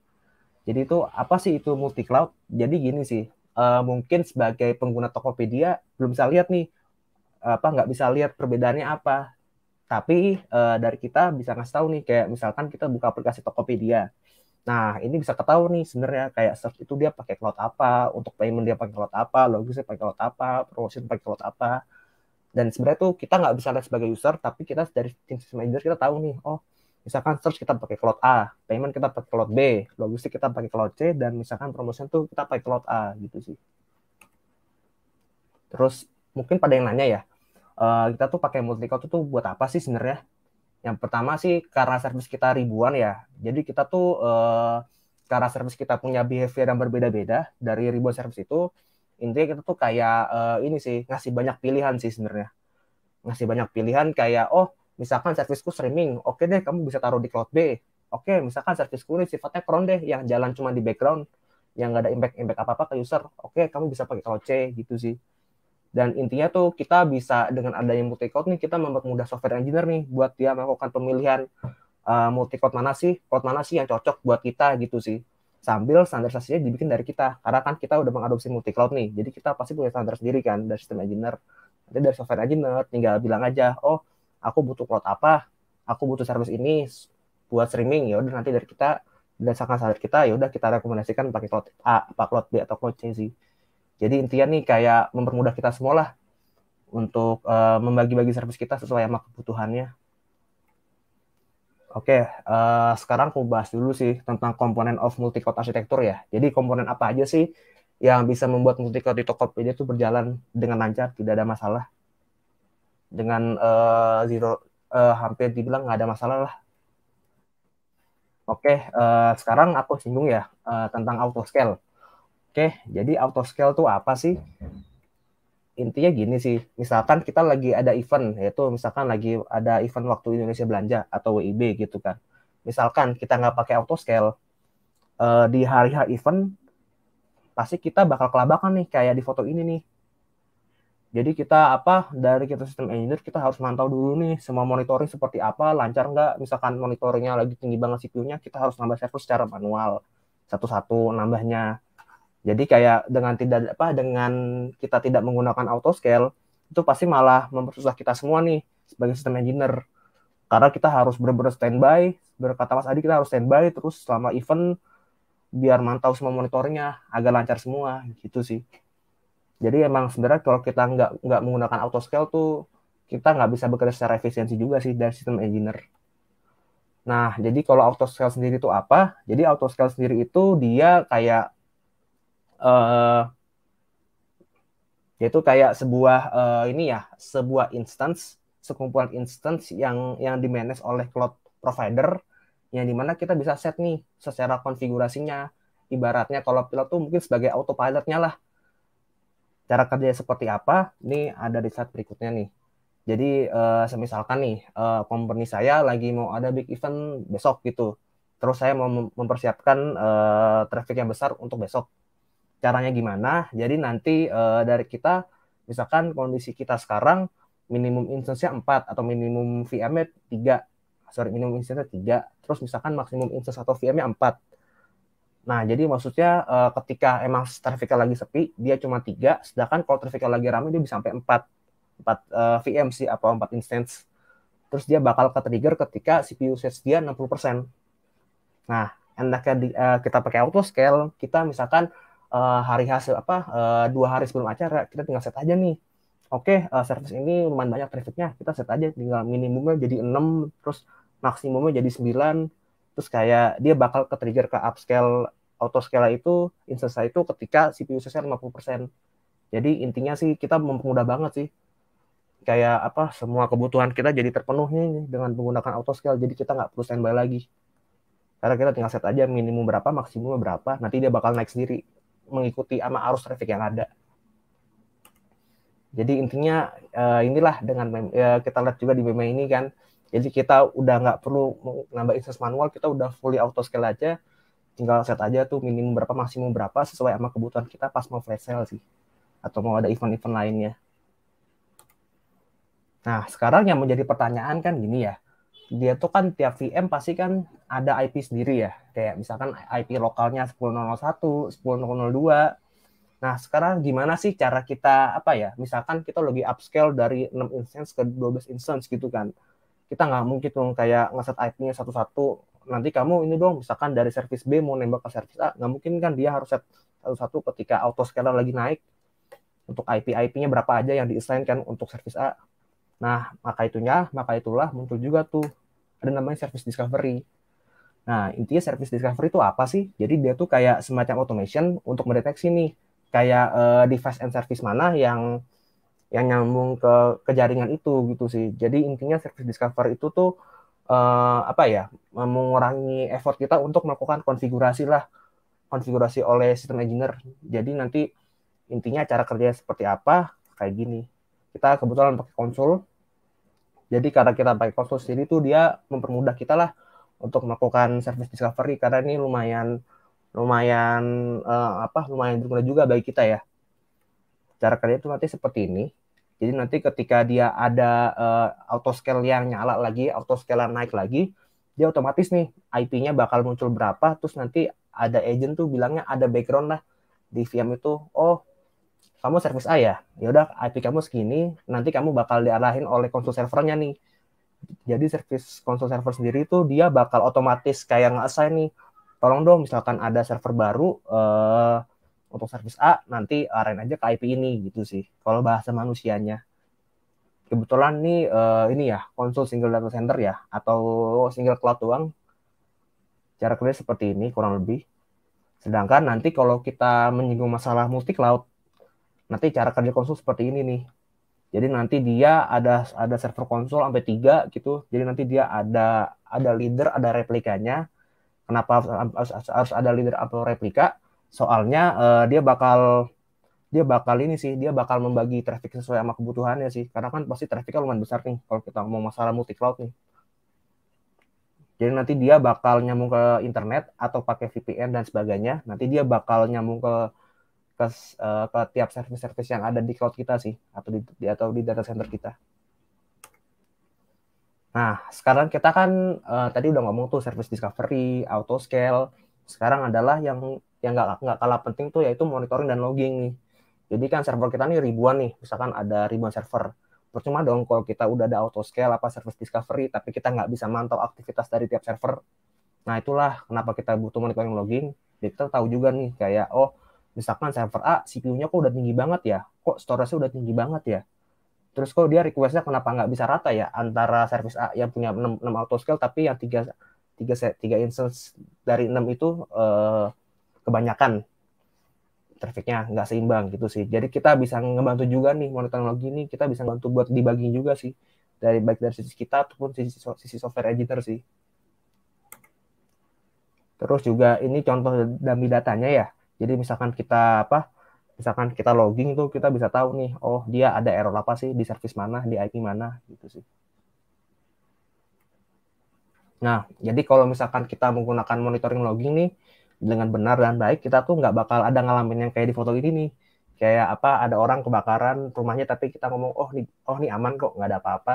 Jadi itu apa sih itu multi cloud? Jadi gini sih, eh, mungkin sebagai pengguna Tokopedia belum bisa lihat nih apa nggak bisa lihat perbedaannya apa tapi uh, dari kita bisa ngasih tahu nih kayak misalkan kita buka aplikasi Tokopedia. Nah, ini bisa ketahui nih sebenarnya kayak search itu dia pakai cloud apa, untuk payment dia pakai cloud apa, logisnya pakai cloud apa, promotion pakai cloud apa. Dan sebenarnya tuh kita nggak bisa lihat sebagai user, tapi kita dari tim system manager kita tahu nih, oh misalkan search kita pakai cloud A, payment kita pakai cloud B, logistik kita pakai cloud C, dan misalkan promotion tuh kita pakai cloud A gitu sih. Terus mungkin pada yang nanya ya, uh, kita tuh pakai multi cloud tuh buat apa sih sebenarnya? Yang pertama sih karena service kita ribuan ya. Jadi kita tuh uh, karena service kita punya behavior yang berbeda-beda dari ribuan service itu, intinya kita tuh kayak uh, ini sih ngasih banyak pilihan sih sebenarnya. Ngasih banyak pilihan kayak oh misalkan serviceku streaming, oke okay deh kamu bisa taruh di cloud B. Oke, okay, misalkan serviceku ini sifatnya cron deh yang jalan cuma di background yang nggak ada impact impact apa apa ke user. Oke, okay, kamu bisa pakai cloud C gitu sih dan intinya tuh kita bisa dengan adanya multi code nih kita mempermudah software engineer nih buat dia melakukan pemilihan uh, eh, code mana sih, code mana sih yang cocok buat kita gitu sih. Sambil standarisasinya dibikin dari kita, karena kan kita udah mengadopsi multi cloud nih, jadi kita pasti punya standar sendiri kan dari sistem engineer. Nanti dari software engineer tinggal bilang aja, oh aku butuh cloud apa, aku butuh service ini buat streaming, ya udah nanti dari kita berdasarkan standar kita, ya udah kita rekomendasikan pakai cloud A, pakai cloud B atau cloud C sih. Jadi intinya nih kayak mempermudah kita semua lah untuk uh, membagi-bagi servis kita sesuai sama kebutuhannya. Oke, okay, uh, eh, sekarang aku bahas dulu sih tentang komponen of multi-cloud architecture ya. Jadi komponen apa aja sih yang bisa membuat multi-cloud di Tokopedia itu berjalan dengan lancar, tidak ada masalah. Dengan uh, zero, uh, hampir dibilang nggak ada masalah lah. Oke, okay, uh, sekarang aku singgung ya uh, tentang auto scale. Oke, jadi auto scale tuh apa sih? Intinya gini sih, misalkan kita lagi ada event, yaitu misalkan lagi ada event waktu Indonesia Belanja atau WIB gitu kan. Misalkan kita nggak pakai auto scale, uh, di hari-hari event pasti kita bakal kelabakan nih kayak di foto ini nih. Jadi kita apa dari kita sistem engineer kita harus mantau dulu nih semua monitoring seperti apa lancar nggak misalkan monitoringnya lagi tinggi banget CPU-nya kita harus nambah server secara manual satu-satu nambahnya jadi kayak dengan tidak apa dengan kita tidak menggunakan auto scale itu pasti malah mempersusah kita semua nih sebagai sistem engineer. Karena kita harus benar-benar standby, berkata Mas Adi kita harus standby terus selama event biar mantau semua monitornya agar lancar semua gitu sih. Jadi emang sebenarnya kalau kita nggak nggak menggunakan auto scale tuh kita nggak bisa bekerja secara efisiensi juga sih dari sistem engineer. Nah, jadi kalau auto scale sendiri itu apa? Jadi auto scale sendiri itu dia kayak uh, yaitu kayak sebuah uh, ini ya sebuah instance sekumpulan instance yang yang dimanage oleh cloud provider yang dimana kita bisa set nih secara konfigurasinya ibaratnya kalau pilot tuh mungkin sebagai autopilotnya lah cara kerja seperti apa ini ada di slide berikutnya nih jadi uh, semisalkan nih uh, company saya lagi mau ada big event besok gitu terus saya mau mempersiapkan uh, traffic yang besar untuk besok caranya gimana. Jadi nanti uh, dari kita misalkan kondisi kita sekarang minimum instance-nya 4 atau minimum VM-nya 3. Sorry, minimum instance-nya 3. Terus misalkan maksimum instance atau VM-nya 4. Nah, jadi maksudnya uh, ketika emang trafficnya lagi sepi, dia cuma 3, sedangkan kalau trafficnya lagi ramai dia bisa sampai 4. 4 uh, VM sih atau 4 instance. Terus dia bakal ke-trigger ketika CPU usage dia 60%. Nah, enaknya di, uh, kita pakai auto scale, kita misalkan uh, hari hasil apa uh, dua hari sebelum acara kita tinggal set aja nih oke okay, uh, eh, service ini lumayan banyak trafficnya kita set aja tinggal minimumnya jadi 6 terus maksimumnya jadi 9 terus kayak dia bakal ke trigger ke upscale auto scale itu instance itu ketika CPU saya 50%. Jadi intinya sih kita mempermudah banget sih kayak apa semua kebutuhan kita jadi terpenuhi dengan menggunakan auto scale jadi kita nggak perlu standby lagi karena kita tinggal set aja minimum berapa maksimum berapa nanti dia bakal naik sendiri mengikuti ama arus traffic yang ada. Jadi intinya uh, inilah dengan uh, kita lihat juga di meme ini kan. Jadi kita udah nggak perlu nambah instance manual, kita udah fully auto scale aja. Tinggal set aja tuh minimum berapa, maksimum berapa sesuai sama kebutuhan kita pas mau flash sale sih. Atau mau ada event-event lainnya. Nah, sekarang yang menjadi pertanyaan kan gini ya dia tuh kan tiap VM pasti kan ada IP sendiri ya. Kayak misalkan IP lokalnya 10.01, 10.02. Nah, sekarang gimana sih cara kita apa ya? Misalkan kita lagi upscale dari 6 instance ke 12 instance gitu kan. Kita nggak mungkin dong kayak ngeset IP-nya satu-satu. Nanti kamu ini dong misalkan dari service B mau nembak ke service A, nggak mungkin kan dia harus set satu-satu ketika auto scaler lagi naik untuk IP IP-nya berapa aja yang kan untuk service A Nah, maka itunya, maka itulah muncul juga tuh ada namanya service discovery. Nah, intinya service discovery itu apa sih? Jadi dia tuh kayak semacam automation untuk mendeteksi nih kayak uh, device and service mana yang yang nyambung ke ke jaringan itu gitu sih. Jadi intinya service discovery itu tuh uh, apa ya? mengurangi effort kita untuk melakukan konfigurasi lah konfigurasi oleh sistem engineer. Jadi nanti intinya cara kerjanya seperti apa kayak gini kita kebetulan pakai konsul jadi karena kita pakai konsul sendiri tuh dia mempermudah kita lah untuk melakukan service discovery karena ini lumayan lumayan uh, apa lumayan berguna juga bagi kita ya cara kerja itu nanti seperti ini jadi nanti ketika dia ada uh, eh, auto scale yang nyala lagi auto scale naik lagi dia otomatis nih IP-nya bakal muncul berapa terus nanti ada agent tuh bilangnya ada background lah di VM itu oh kamu service A ya, yaudah IP kamu segini, nanti kamu bakal diarahin oleh konsul servernya nih. Jadi service konsul server sendiri itu dia bakal otomatis kayak nge-assign nih, tolong dong misalkan ada server baru uh, untuk service A, nanti arahin aja ke IP ini gitu sih, kalau bahasa manusianya. Kebetulan nih uh, ini ya konsul single data center ya atau single cloud doang. Cara kerja seperti ini kurang lebih. Sedangkan nanti kalau kita menyinggung masalah multi cloud, nanti cara kerja konsol seperti ini nih. Jadi nanti dia ada ada server konsol sampai tiga gitu. Jadi nanti dia ada ada leader, ada replikanya. Kenapa harus, harus ada leader atau replika? Soalnya uh, dia bakal dia bakal ini sih, dia bakal membagi traffic sesuai sama kebutuhannya sih. Karena kan pasti trafficnya lumayan besar nih kalau kita mau masalah multi cloud nih. Jadi nanti dia bakal nyambung ke internet atau pakai VPN dan sebagainya. Nanti dia bakal nyambung ke ke uh, tiap service-service yang ada di cloud kita sih atau di, di atau di data center kita. Nah, sekarang kita kan uh, tadi udah ngomong tuh service discovery, auto scale. Sekarang adalah yang yang nggak nggak kalah penting tuh yaitu monitoring dan logging nih. Jadi kan server kita nih ribuan nih, misalkan ada ribuan server. Percuma dong kalau kita udah ada auto scale apa service discovery, tapi kita nggak bisa mantau aktivitas dari tiap server. Nah itulah kenapa kita butuh monitoring logging. Jadi kita tahu juga nih kayak oh misalkan server A CPU-nya kok udah tinggi banget ya kok storage-nya udah tinggi banget ya terus kok dia request-nya kenapa nggak bisa rata ya antara service A yang punya 6, 6 auto scale tapi yang 3 tiga tiga instance dari 6 itu eh, kebanyakan trafficnya nggak seimbang gitu sih. Jadi kita bisa ngebantu juga nih teknologi ini kita bisa bantu buat dibagi juga sih dari baik dari sisi kita ataupun sisi sisi software editor sih. Terus juga ini contoh dummy datanya ya. Jadi misalkan kita apa? Misalkan kita logging tuh kita bisa tahu nih, oh dia ada error apa sih di service mana, di IP mana gitu sih. Nah, jadi kalau misalkan kita menggunakan monitoring logging nih dengan benar dan baik, kita tuh nggak bakal ada ngalamin yang kayak di foto ini nih. Kayak apa, ada orang kebakaran rumahnya tapi kita ngomong, oh nih, oh nih aman kok, nggak ada apa-apa.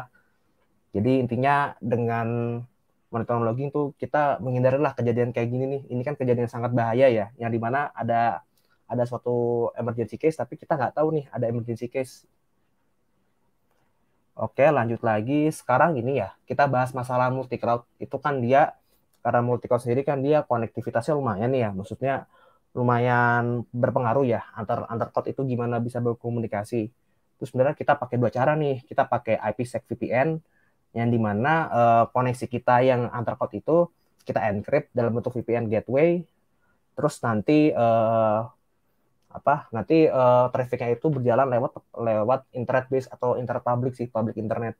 Jadi intinya dengan monitoring logging tuh kita menghindarilah kejadian kayak gini nih. Ini kan kejadian yang sangat bahaya ya, yang dimana ada ada suatu emergency case tapi kita nggak tahu nih ada emergency case. Oke, lanjut lagi. Sekarang ini ya, kita bahas masalah multi cloud. Itu kan dia karena multi cloud sendiri kan dia konektivitasnya lumayan nih ya. Maksudnya lumayan berpengaruh ya antar antar cloud itu gimana bisa berkomunikasi. Terus sebenarnya kita pakai dua cara nih. Kita pakai IPsec VPN yang dimana uh, koneksi kita yang antar cloud itu kita encrypt dalam bentuk VPN gateway terus nanti uh, apa nanti uh, trafficnya itu berjalan lewat lewat internet base atau internet public sih public internet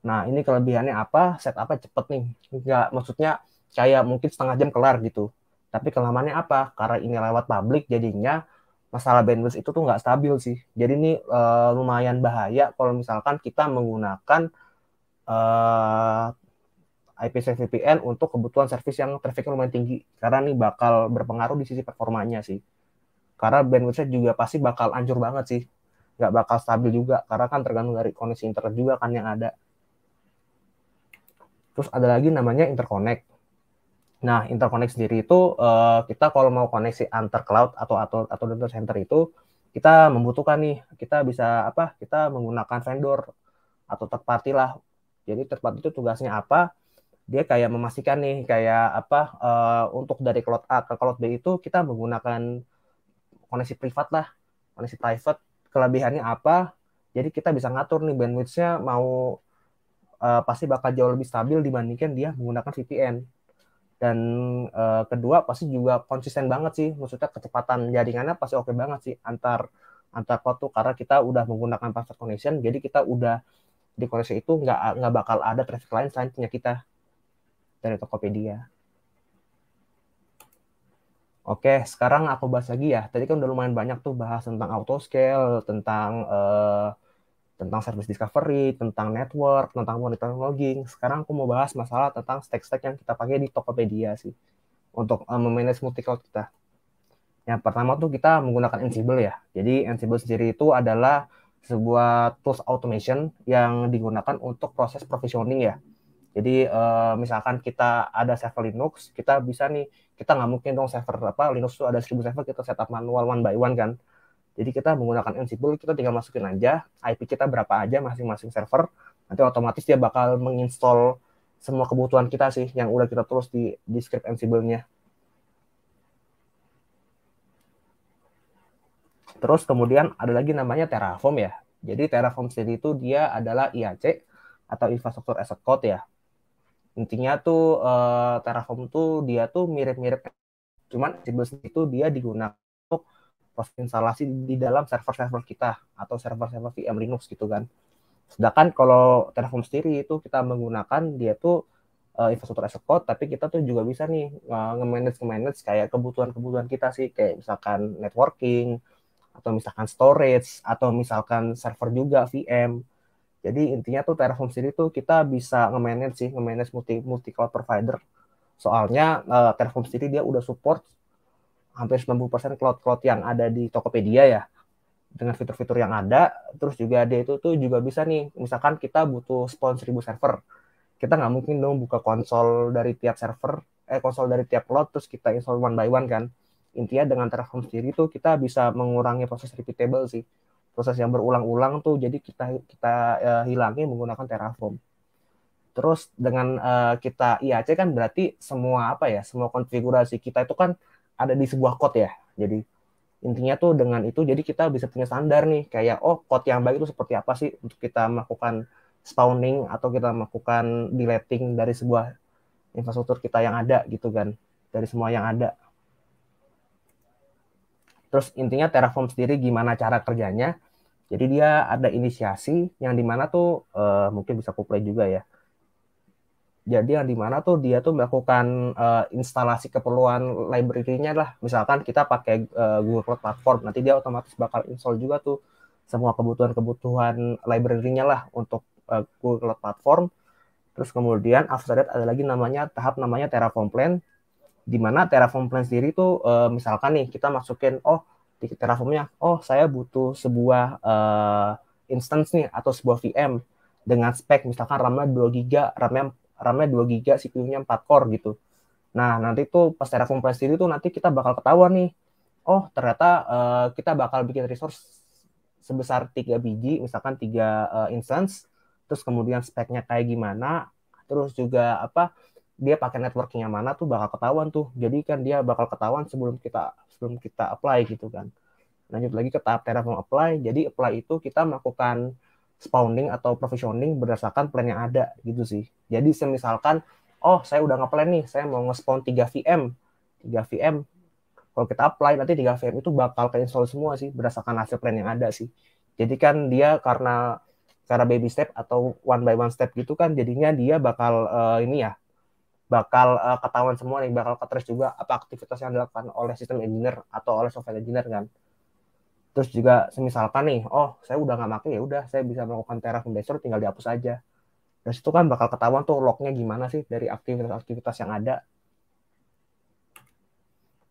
nah ini kelebihannya apa set apa cepet nih nggak maksudnya kayak mungkin setengah jam kelar gitu tapi kelamannya apa karena ini lewat public jadinya masalah bandwidth itu tuh nggak stabil sih jadi ini uh, lumayan bahaya kalau misalkan kita menggunakan uh, eh, IPsec VPN untuk kebutuhan service yang trafficnya lumayan tinggi karena ini bakal berpengaruh di sisi performanya sih karena bandwidthnya juga pasti bakal anjur banget sih nggak bakal stabil juga karena kan tergantung dari koneksi internet juga kan yang ada terus ada lagi namanya interconnect nah interconnect sendiri itu uh, kita kalau mau koneksi antar cloud atau atau atau data center itu kita membutuhkan nih kita bisa apa kita menggunakan vendor atau third party lah jadi third itu tugasnya apa? Dia kayak memastikan nih kayak apa uh, untuk dari cloud A ke cloud B itu kita menggunakan koneksi privat lah, koneksi private. Kelebihannya apa? Jadi kita bisa ngatur nih bandwidthnya mau uh, pasti bakal jauh lebih stabil dibandingkan dia menggunakan VPN. Dan uh, kedua pasti juga konsisten banget sih, maksudnya kecepatan jaringannya pasti oke okay banget sih antar antar kota karena kita udah menggunakan password connection, jadi kita udah di Korea itu nggak nggak bakal ada traffic lain selain punya kita dari Tokopedia. Oke, sekarang aku bahas lagi ya. Tadi kan udah lumayan banyak tuh bahas tentang auto scale, tentang uh, tentang service discovery, tentang network, tentang monitoring logging. Sekarang aku mau bahas masalah tentang stack-stack yang kita pakai di Tokopedia sih untuk uh, memanage multi cloud kita. Yang pertama tuh kita menggunakan Ansible ya. Jadi Ansible sendiri itu adalah sebuah tools automation yang digunakan untuk proses provisioning ya. Jadi uh, misalkan kita ada server Linux, kita bisa nih, kita nggak mungkin dong server apa Linux itu ada seribu server kita setup manual one by one kan. Jadi kita menggunakan Ansible, kita tinggal masukin aja IP kita berapa aja masing-masing server, nanti otomatis dia bakal menginstall semua kebutuhan kita sih yang udah kita terus di, di script Ansible-nya. Terus kemudian ada lagi namanya Terraform ya. Jadi Terraform sendiri itu dia adalah IAC atau Infrastructure as a code ya. Intinya tuh uh, Terraform tuh dia tuh mirip-mirip cuman Ansible itu dia digunakan untuk proses instalasi di dalam server-server kita atau server-server VM Linux gitu kan. Sedangkan kalau Terraform sendiri itu kita menggunakan dia tuh uh, eh, infrastruktur as a code, tapi kita tuh juga bisa nih uh, nge-manage nge-manage kayak kebutuhan-kebutuhan kita sih, kayak misalkan networking, atau misalkan storage atau misalkan server juga VM. Jadi intinya tuh Terraform sendiri tuh kita bisa nge-manage sih, nge-manage multi, multi cloud provider. Soalnya uh, Terraform sendiri dia udah support hampir 90% cloud-cloud yang ada di Tokopedia ya dengan fitur-fitur yang ada terus juga dia itu tuh juga bisa nih misalkan kita butuh spawn 1000 server kita nggak mungkin dong buka konsol dari tiap server eh konsol dari tiap cloud terus kita install one by one kan intinya dengan Terraform sendiri tuh kita bisa mengurangi proses repeatable sih proses yang berulang-ulang tuh jadi kita kita uh, e, hilangi menggunakan Terraform terus dengan uh, kita IAC kan berarti semua apa ya semua konfigurasi kita itu kan ada di sebuah code ya jadi intinya tuh dengan itu jadi kita bisa punya standar nih kayak oh code yang baik itu seperti apa sih untuk kita melakukan spawning atau kita melakukan deleting dari sebuah infrastruktur kita yang ada gitu kan dari semua yang ada Terus intinya Terraform sendiri gimana cara kerjanya. Jadi dia ada inisiasi yang dimana tuh uh, mungkin bisa kuplay juga ya. Jadi yang dimana tuh dia tuh melakukan uh, instalasi keperluan library-nya lah. Misalkan kita pakai uh, Google Cloud Platform, nanti dia otomatis bakal install juga tuh semua kebutuhan-kebutuhan library-nya lah untuk uh, Google Cloud Platform. Terus kemudian after that ada lagi namanya tahap namanya Terraform Plan di mana Terraform Plan sendiri itu uh, eh, misalkan nih kita masukin oh di Terraformnya oh saya butuh sebuah uh, instance nih atau sebuah VM dengan spek misalkan RAM-nya 2 GB, RAM-nya RAM-nya 2 GB, CPU-nya 4 core gitu. Nah, nanti tuh pas Terraform Plan sendiri tuh nanti kita bakal ketahuan nih. Oh, ternyata uh, kita bakal bikin resource sebesar 3 biji, misalkan 3 uh, instance, terus kemudian speknya kayak gimana, terus juga apa dia pakai networking yang mana tuh bakal ketahuan tuh. Jadi kan dia bakal ketahuan sebelum kita sebelum kita apply gitu kan. Lanjut lagi ke tahap Terraform apply. Jadi apply itu kita melakukan spawning atau provisioning berdasarkan plan yang ada gitu sih. Jadi misalkan oh saya udah ngeplan nih, saya mau nge-spawn 3 VM. 3 VM kalau kita apply nanti 3 VM itu bakal keinstall semua sih berdasarkan hasil plan yang ada sih. Jadi kan dia karena cara baby step atau one by one step gitu kan jadinya dia bakal uh, ini ya bakal uh, ketahuan semua nih bakal ketres juga apa aktivitas yang dilakukan oleh sistem engineer atau oleh software engineer kan terus juga semisalkan nih oh saya udah nggak pakai ya udah saya bisa melakukan Terraform Desktop tinggal dihapus aja dan situ kan bakal ketahuan tuh lognya gimana sih dari aktivitas-aktivitas yang ada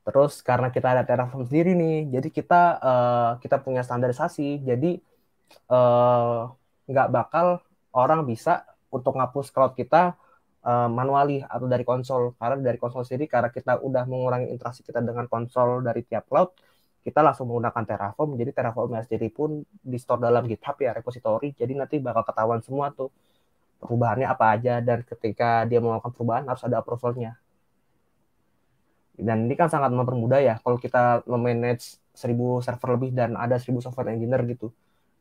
terus karena kita ada Terraform sendiri nih jadi kita uh, kita punya standarisasi jadi eh, nggak uh, bakal orang bisa untuk ngapus cloud kita uh, manuali atau dari konsol karena dari konsol sendiri karena kita udah mengurangi interaksi kita dengan konsol dari tiap cloud kita langsung menggunakan Terraform jadi Terraform sendiri pun di store dalam GitHub ya repository jadi nanti bakal ketahuan semua tuh perubahannya apa aja dan ketika dia melakukan perubahan harus ada approvalnya dan ini kan sangat mempermudah ya kalau kita memanage 1000 server lebih dan ada 1000 software engineer gitu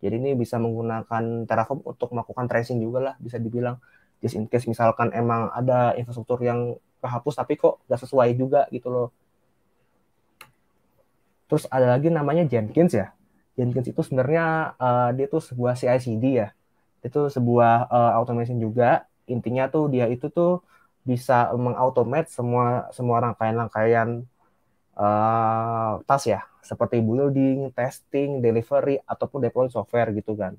jadi ini bisa menggunakan Terraform untuk melakukan tracing juga lah bisa dibilang just in case misalkan emang ada infrastruktur yang kehapus tapi kok nggak sesuai juga gitu loh terus ada lagi namanya Jenkins ya Jenkins itu sebenarnya uh, dia itu sebuah CI/CD ya itu sebuah uh, automation juga intinya tuh dia itu tuh bisa mengautomate semua semua rangkaian-rangkaian uh, tas ya seperti building, testing, delivery ataupun deploy software gitu kan.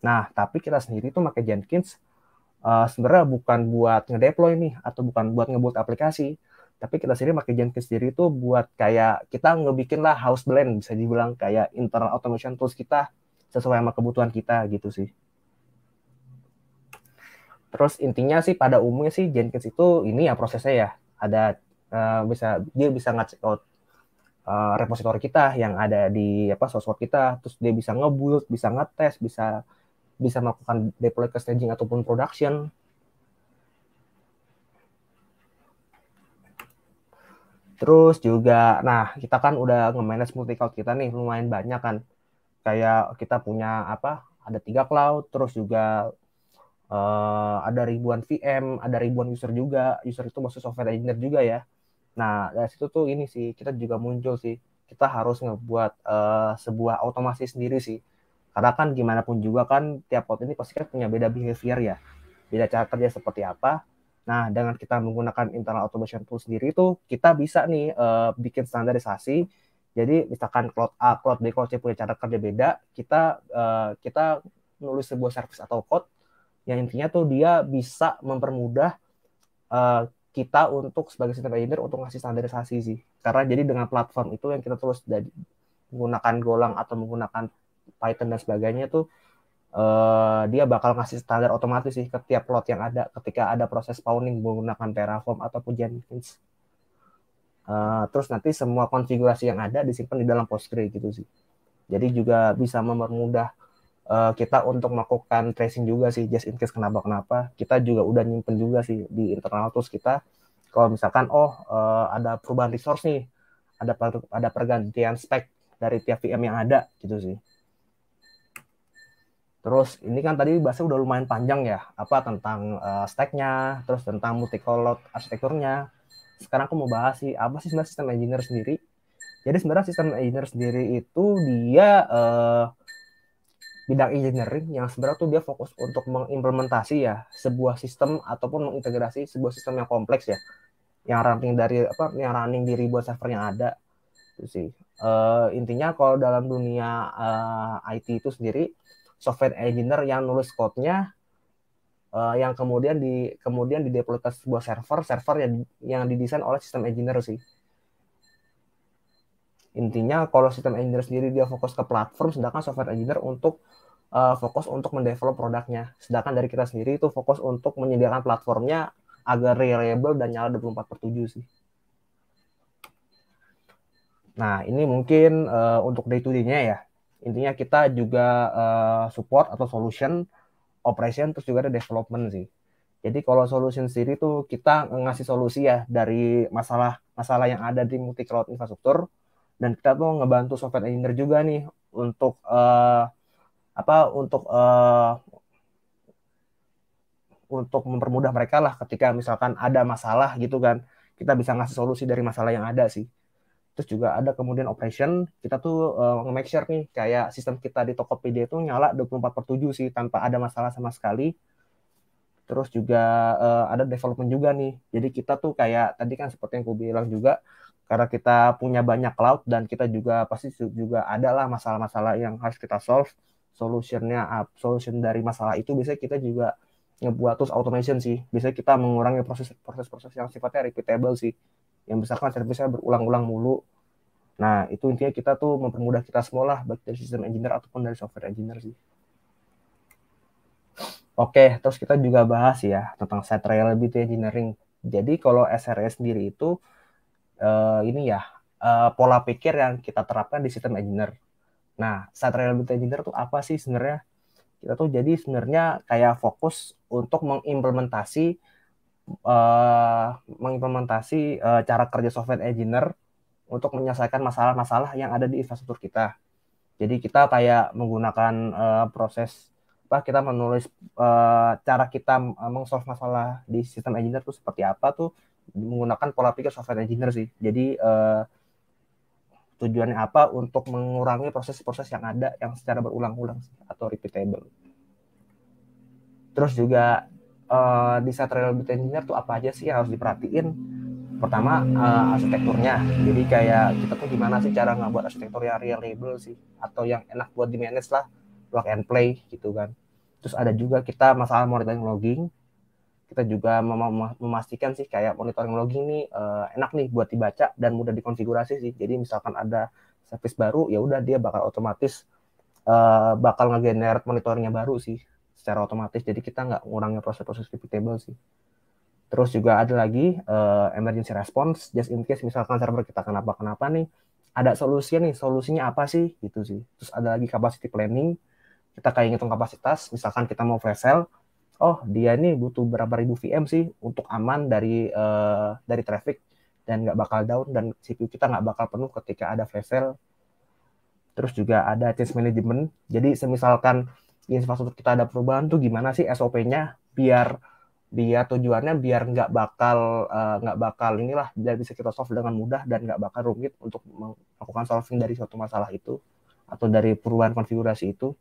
Nah, tapi kita sendiri tuh pakai Jenkins uh, sebenarnya bukan buat ngedeploy nih atau bukan buat ngebuat aplikasi tapi kita sendiri pakai Jenkins sendiri itu buat kayak kita ngebikin lah house blend bisa dibilang kayak internal automation tools kita sesuai sama kebutuhan kita gitu sih. Terus intinya sih pada umumnya sih Jenkins itu ini ya prosesnya ya ada uh, bisa dia bisa ngecek out uh, eh, repositori kita yang ada di apa source kita terus dia bisa ngebuild, bisa ngetes, bisa bisa melakukan deploy ke staging ataupun production. Terus juga, nah kita kan udah nge-manage multi cloud kita nih lumayan banyak kan. Kayak kita punya apa? Ada tiga cloud, terus juga uh, ada ribuan VM, ada ribuan user juga. User itu maksud software engineer juga ya. Nah dari situ tuh ini sih kita juga muncul sih kita harus ngebuat uh, sebuah otomasi sendiri sih karena kan gimana pun juga kan tiap pot ini pasti kan punya beda behavior ya. Beda cara kerja seperti apa. Nah, dengan kita menggunakan internal automation tool sendiri itu kita bisa nih uh, bikin standarisasi. Jadi misalkan cloud A, cloud B, cloud C punya cara kerja beda, kita uh, kita nulis sebuah service atau code yang intinya tuh dia bisa mempermudah uh, kita untuk sebagai system engineer untuk ngasih standarisasi sih. Karena jadi dengan platform itu yang kita terus dari menggunakan golang atau menggunakan Python dan sebagainya tuh uh, dia bakal ngasih standar otomatis sih ke tiap plot yang ada ketika ada proses spawning menggunakan Terraform ataupun Jenkins. Uh, terus nanti semua konfigurasi yang ada disimpan di dalam Postgre gitu sih. Jadi juga bisa mempermudah uh, kita untuk melakukan tracing juga sih just in case kenapa kenapa. Kita juga udah nyimpen juga sih di internal terus kita kalau misalkan oh uh, ada perubahan resource nih, ada ada pergantian spek dari tiap VM yang ada gitu sih Terus ini kan tadi bahasa udah lumayan panjang ya, apa tentang uh, stack-nya, terus tentang multicolor arsitekturnya. Sekarang aku mau bahas sih apa sih sebenarnya sistem engineer sendiri. Jadi sebenarnya sistem engineer sendiri itu dia uh, bidang engineering yang sebenarnya tuh dia fokus untuk mengimplementasi ya sebuah sistem ataupun mengintegrasi sebuah sistem yang kompleks ya. Yang running dari apa yang running di ribuan server yang ada. Itu sih. Uh, intinya kalau dalam dunia uh, IT itu sendiri software engineer yang nulis code-nya uh, yang kemudian di kemudian dideploy ke sebuah server, server yang yang didesain oleh sistem engineer sih. Intinya kalau sistem engineer sendiri dia fokus ke platform, sedangkan software engineer untuk uh, fokus untuk mendevelop produknya. Sedangkan dari kita sendiri itu fokus untuk menyediakan platformnya agar reliable dan nyala 24 per 7 sih. Nah, ini mungkin uh, untuk day-to-day-nya ya intinya kita juga uh, support atau solution operation terus juga ada development sih jadi kalau solution sendiri tuh kita ngasih solusi ya dari masalah masalah yang ada di multi cloud infrastruktur dan kita tuh ngebantu software engineer juga nih untuk uh, apa untuk uh, untuk mempermudah mereka lah ketika misalkan ada masalah gitu kan kita bisa ngasih solusi dari masalah yang ada sih Terus juga ada kemudian operation, kita tuh uh, eh, make sure nih kayak sistem kita di Tokopedia itu nyala 24 per 7 sih tanpa ada masalah sama sekali. Terus juga uh, ada development juga nih. Jadi kita tuh kayak tadi kan seperti yang aku bilang juga, karena kita punya banyak cloud dan kita juga pasti juga ada lah masalah-masalah yang harus kita solve solutionnya up solution dari masalah itu biasanya kita juga ngebuat terus automation sih biasanya kita mengurangi proses proses proses yang sifatnya repeatable sih yang misalkan bisa berulang-ulang mulu. Nah, itu intinya kita tuh mempermudah kita semua lah, baik dari sistem engineer ataupun dari software engineer sih. Oke, terus kita juga bahas ya tentang site reliability engineering. Jadi kalau SRE sendiri itu uh, ini ya uh, pola pikir yang kita terapkan di sistem engineer. Nah, site reliability engineer itu apa sih sebenarnya? Kita tuh jadi sebenarnya kayak fokus untuk mengimplementasi uh, mengimplementasi uh, cara kerja software engineer untuk menyelesaikan masalah-masalah yang ada di infrastruktur kita. Jadi kita kayak menggunakan uh, proses apa kita menulis uh, cara kita mengsolve masalah di sistem engineer itu seperti apa tuh menggunakan pola pikir software engineer sih. Jadi uh, tujuannya apa untuk mengurangi proses-proses yang ada yang secara berulang-ulang atau repeatable. Terus juga uh, eh, di Satria Bit Engineer tuh apa aja sih yang harus diperhatiin? Pertama uh, arsitekturnya. Jadi kayak kita tuh gimana sih cara ngebuat arsitektur yang reliable sih atau yang enak buat di manage lah plug and play gitu kan. Terus ada juga kita masalah monitoring logging. Kita juga mem memastikan sih kayak monitoring logging ini uh, eh, enak nih buat dibaca dan mudah dikonfigurasi sih. Jadi misalkan ada service baru ya udah dia bakal otomatis uh, bakal ngegenerate monitoringnya baru sih secara otomatis. Jadi kita nggak ngurangi proses-proses table sih. Terus juga ada lagi uh, emergency response, just in case misalkan server kita kenapa-kenapa nih, ada solusinya nih, solusinya apa sih gitu sih. Terus ada lagi capacity planning, kita kayak ngitung kapasitas, misalkan kita mau flash sale, oh dia ini butuh berapa ribu VM sih untuk aman dari uh, dari traffic dan nggak bakal down dan CPU kita nggak bakal penuh ketika ada flash sale. Terus juga ada change management. Jadi semisalkan infrastruktur kita ada perubahan tuh gimana sih SOP-nya biar biar tujuannya biar nggak bakal eh, nggak uh, bakal inilah biar bisa kita solve dengan mudah dan nggak bakal rumit untuk melakukan solving dari suatu masalah itu atau dari perubahan konfigurasi itu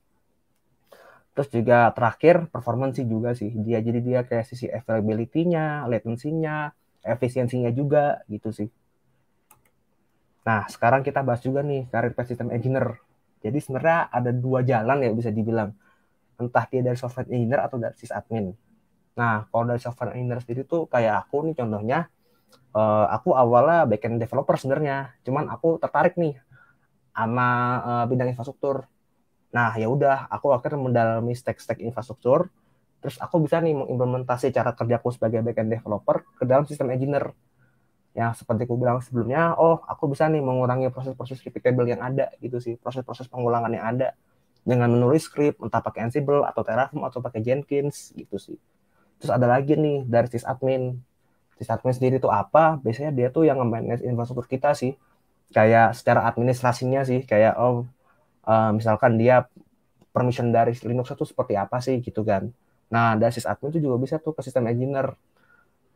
terus juga terakhir performansi juga sih dia jadi dia kayak sisi availability-nya latency-nya efisiensinya juga gitu sih nah sekarang kita bahas juga nih career path system engineer jadi sebenarnya ada dua jalan ya bisa dibilang entah dia dari software engineer atau dari admin. Nah, kalau dari software engineer sendiri tuh kayak aku nih contohnya, uh, aku awalnya backend developer sebenarnya, cuman aku tertarik nih sama uh, bidang infrastruktur. Nah, ya udah, aku akhirnya mendalami stack-stack infrastruktur, terus aku bisa nih mengimplementasi cara kerjaku sebagai backend developer ke dalam sistem engineer. Ya seperti aku bilang sebelumnya, oh, aku bisa nih mengurangi proses-proses repeatable yang ada gitu sih, proses-proses pengulangan yang ada dengan menulis skrip entah pakai Ansible atau Terraform atau pakai Jenkins gitu sih. Terus ada lagi nih dari sysadmin. Sysadmin sendiri itu apa? Biasanya dia tuh yang nge-manage infrastruktur kita sih. Kayak secara administrasinya sih, kayak oh uh, misalkan dia permission dari Linux itu seperti apa sih gitu kan. Nah, dari sysadmin itu juga bisa tuh ke sistem engineer.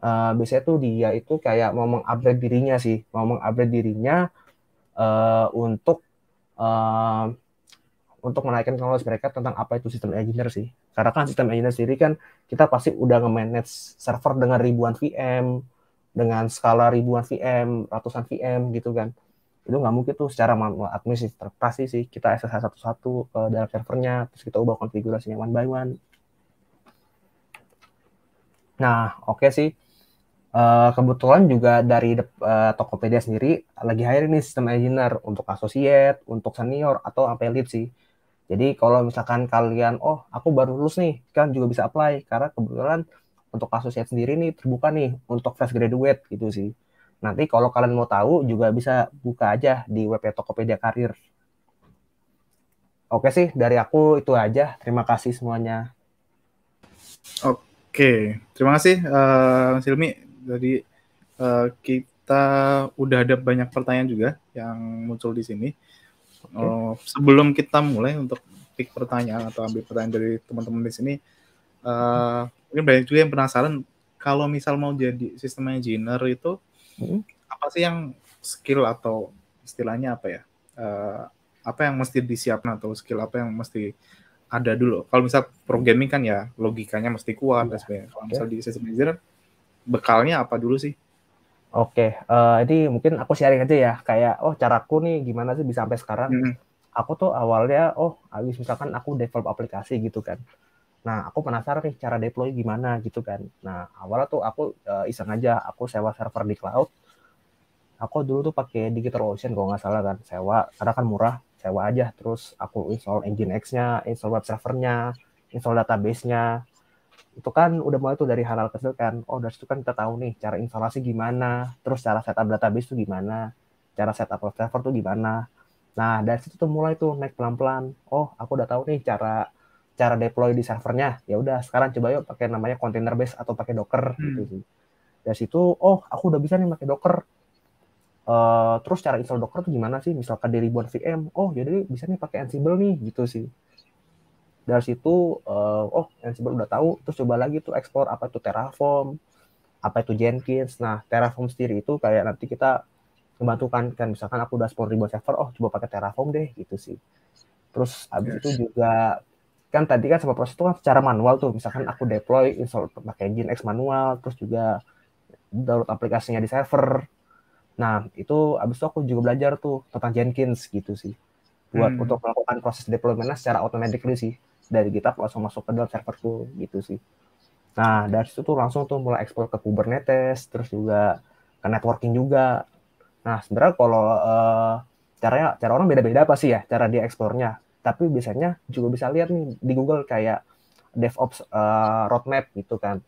Uh, biasanya tuh dia itu kayak mau mengupgrade dirinya sih, mau mengupgrade dirinya uh, untuk uh, untuk menaikkan knowledge mereka tentang apa itu sistem engineer sih. Karena kan sistem engineer sendiri kan kita pasti udah nge-manage server dengan ribuan VM, dengan skala ribuan VM, ratusan VM gitu kan. Itu nggak mungkin tuh secara manual administrasi sih kita SSH satu-satu ke eh, dalam servernya, terus kita ubah konfigurasinya one by one. Nah, oke okay sih. Uh, kebetulan juga dari uh, Tokopedia sendiri lagi hire nih sistem engineer untuk associate, untuk senior atau sampai lead sih. Jadi kalau misalkan kalian, oh aku baru lulus nih, kalian juga bisa apply karena kebetulan untuk kasusnya sendiri nih terbuka nih untuk fresh graduate gitu sih. Nanti kalau kalian mau tahu juga bisa buka aja di web Tokopedia Karir. Oke sih, dari aku itu aja. Terima kasih semuanya. Oke, terima kasih uh, Mas Ilmi. Jadi uh, kita udah ada banyak pertanyaan juga yang muncul di sini. Uh, sebelum kita mulai untuk pick pertanyaan atau ambil pertanyaan dari teman-teman di sini, uh, mungkin banyak juga yang penasaran kalau misal mau jadi sistem engineer itu hmm. apa sih yang skill atau istilahnya apa ya? Uh, apa yang mesti disiapkan atau skill apa yang mesti ada dulu. Kalau misal programming kan ya logikanya mesti kuat dan iya. sebagainya. Kalau iya. misal di sistem engineer bekalnya apa dulu sih? Oke, uh, ini mungkin aku sharing aja ya, kayak oh caraku nih gimana sih bisa sampai sekarang. Mm. Aku tuh awalnya oh habis misalkan aku develop aplikasi gitu kan. Nah, aku penasaran nih cara deploy gimana gitu kan. Nah, awalnya tuh aku uh, iseng aja, aku sewa server di cloud. Aku dulu tuh pakai DigitalOcean kalau nggak salah kan, sewa karena kan murah, sewa aja terus aku install Nginx-nya, install web servernya, install database-nya, itu kan udah mulai tuh dari hal-hal kecil kan oh dari situ kan kita tahu nih cara instalasi gimana terus cara setup database tuh gimana cara setup server tuh gimana nah dari situ tuh mulai tuh naik pelan-pelan oh aku udah tahu nih cara cara deploy di servernya ya udah sekarang coba yuk pakai namanya container base atau pakai docker gitu hmm. gitu sih dari situ oh aku udah bisa nih pakai docker Uh, terus cara install Docker tuh gimana sih? Misalkan dari ribuan VM, oh jadi ya bisa nih pakai Ansible nih gitu sih dari situ uh, oh Ansible udah tahu terus coba lagi tuh explore apa itu Terraform apa itu Jenkins nah Terraform sendiri itu kayak nanti kita membantu kan misalkan aku udah explore ribuan server oh coba pakai Terraform deh gitu sih terus abis yes. itu juga kan tadi kan sama proses itu kan secara manual tuh misalkan aku deploy install pakai engine Nginx manual terus juga download aplikasinya di server nah itu abis itu aku juga belajar tuh tentang Jenkins gitu sih buat hmm. untuk melakukan proses deploymentnya secara automatically sih dari GitHub langsung masuk ke dalam serverku gitu sih. Nah, dari situ tuh langsung tuh mulai ekspor ke Kubernetes, terus juga ke networking juga. Nah, sebenarnya kalau uh, caranya cara orang beda-beda apa sih ya cara dia ekspornya. Tapi biasanya juga bisa lihat nih di Google kayak DevOps uh, roadmap gitu kan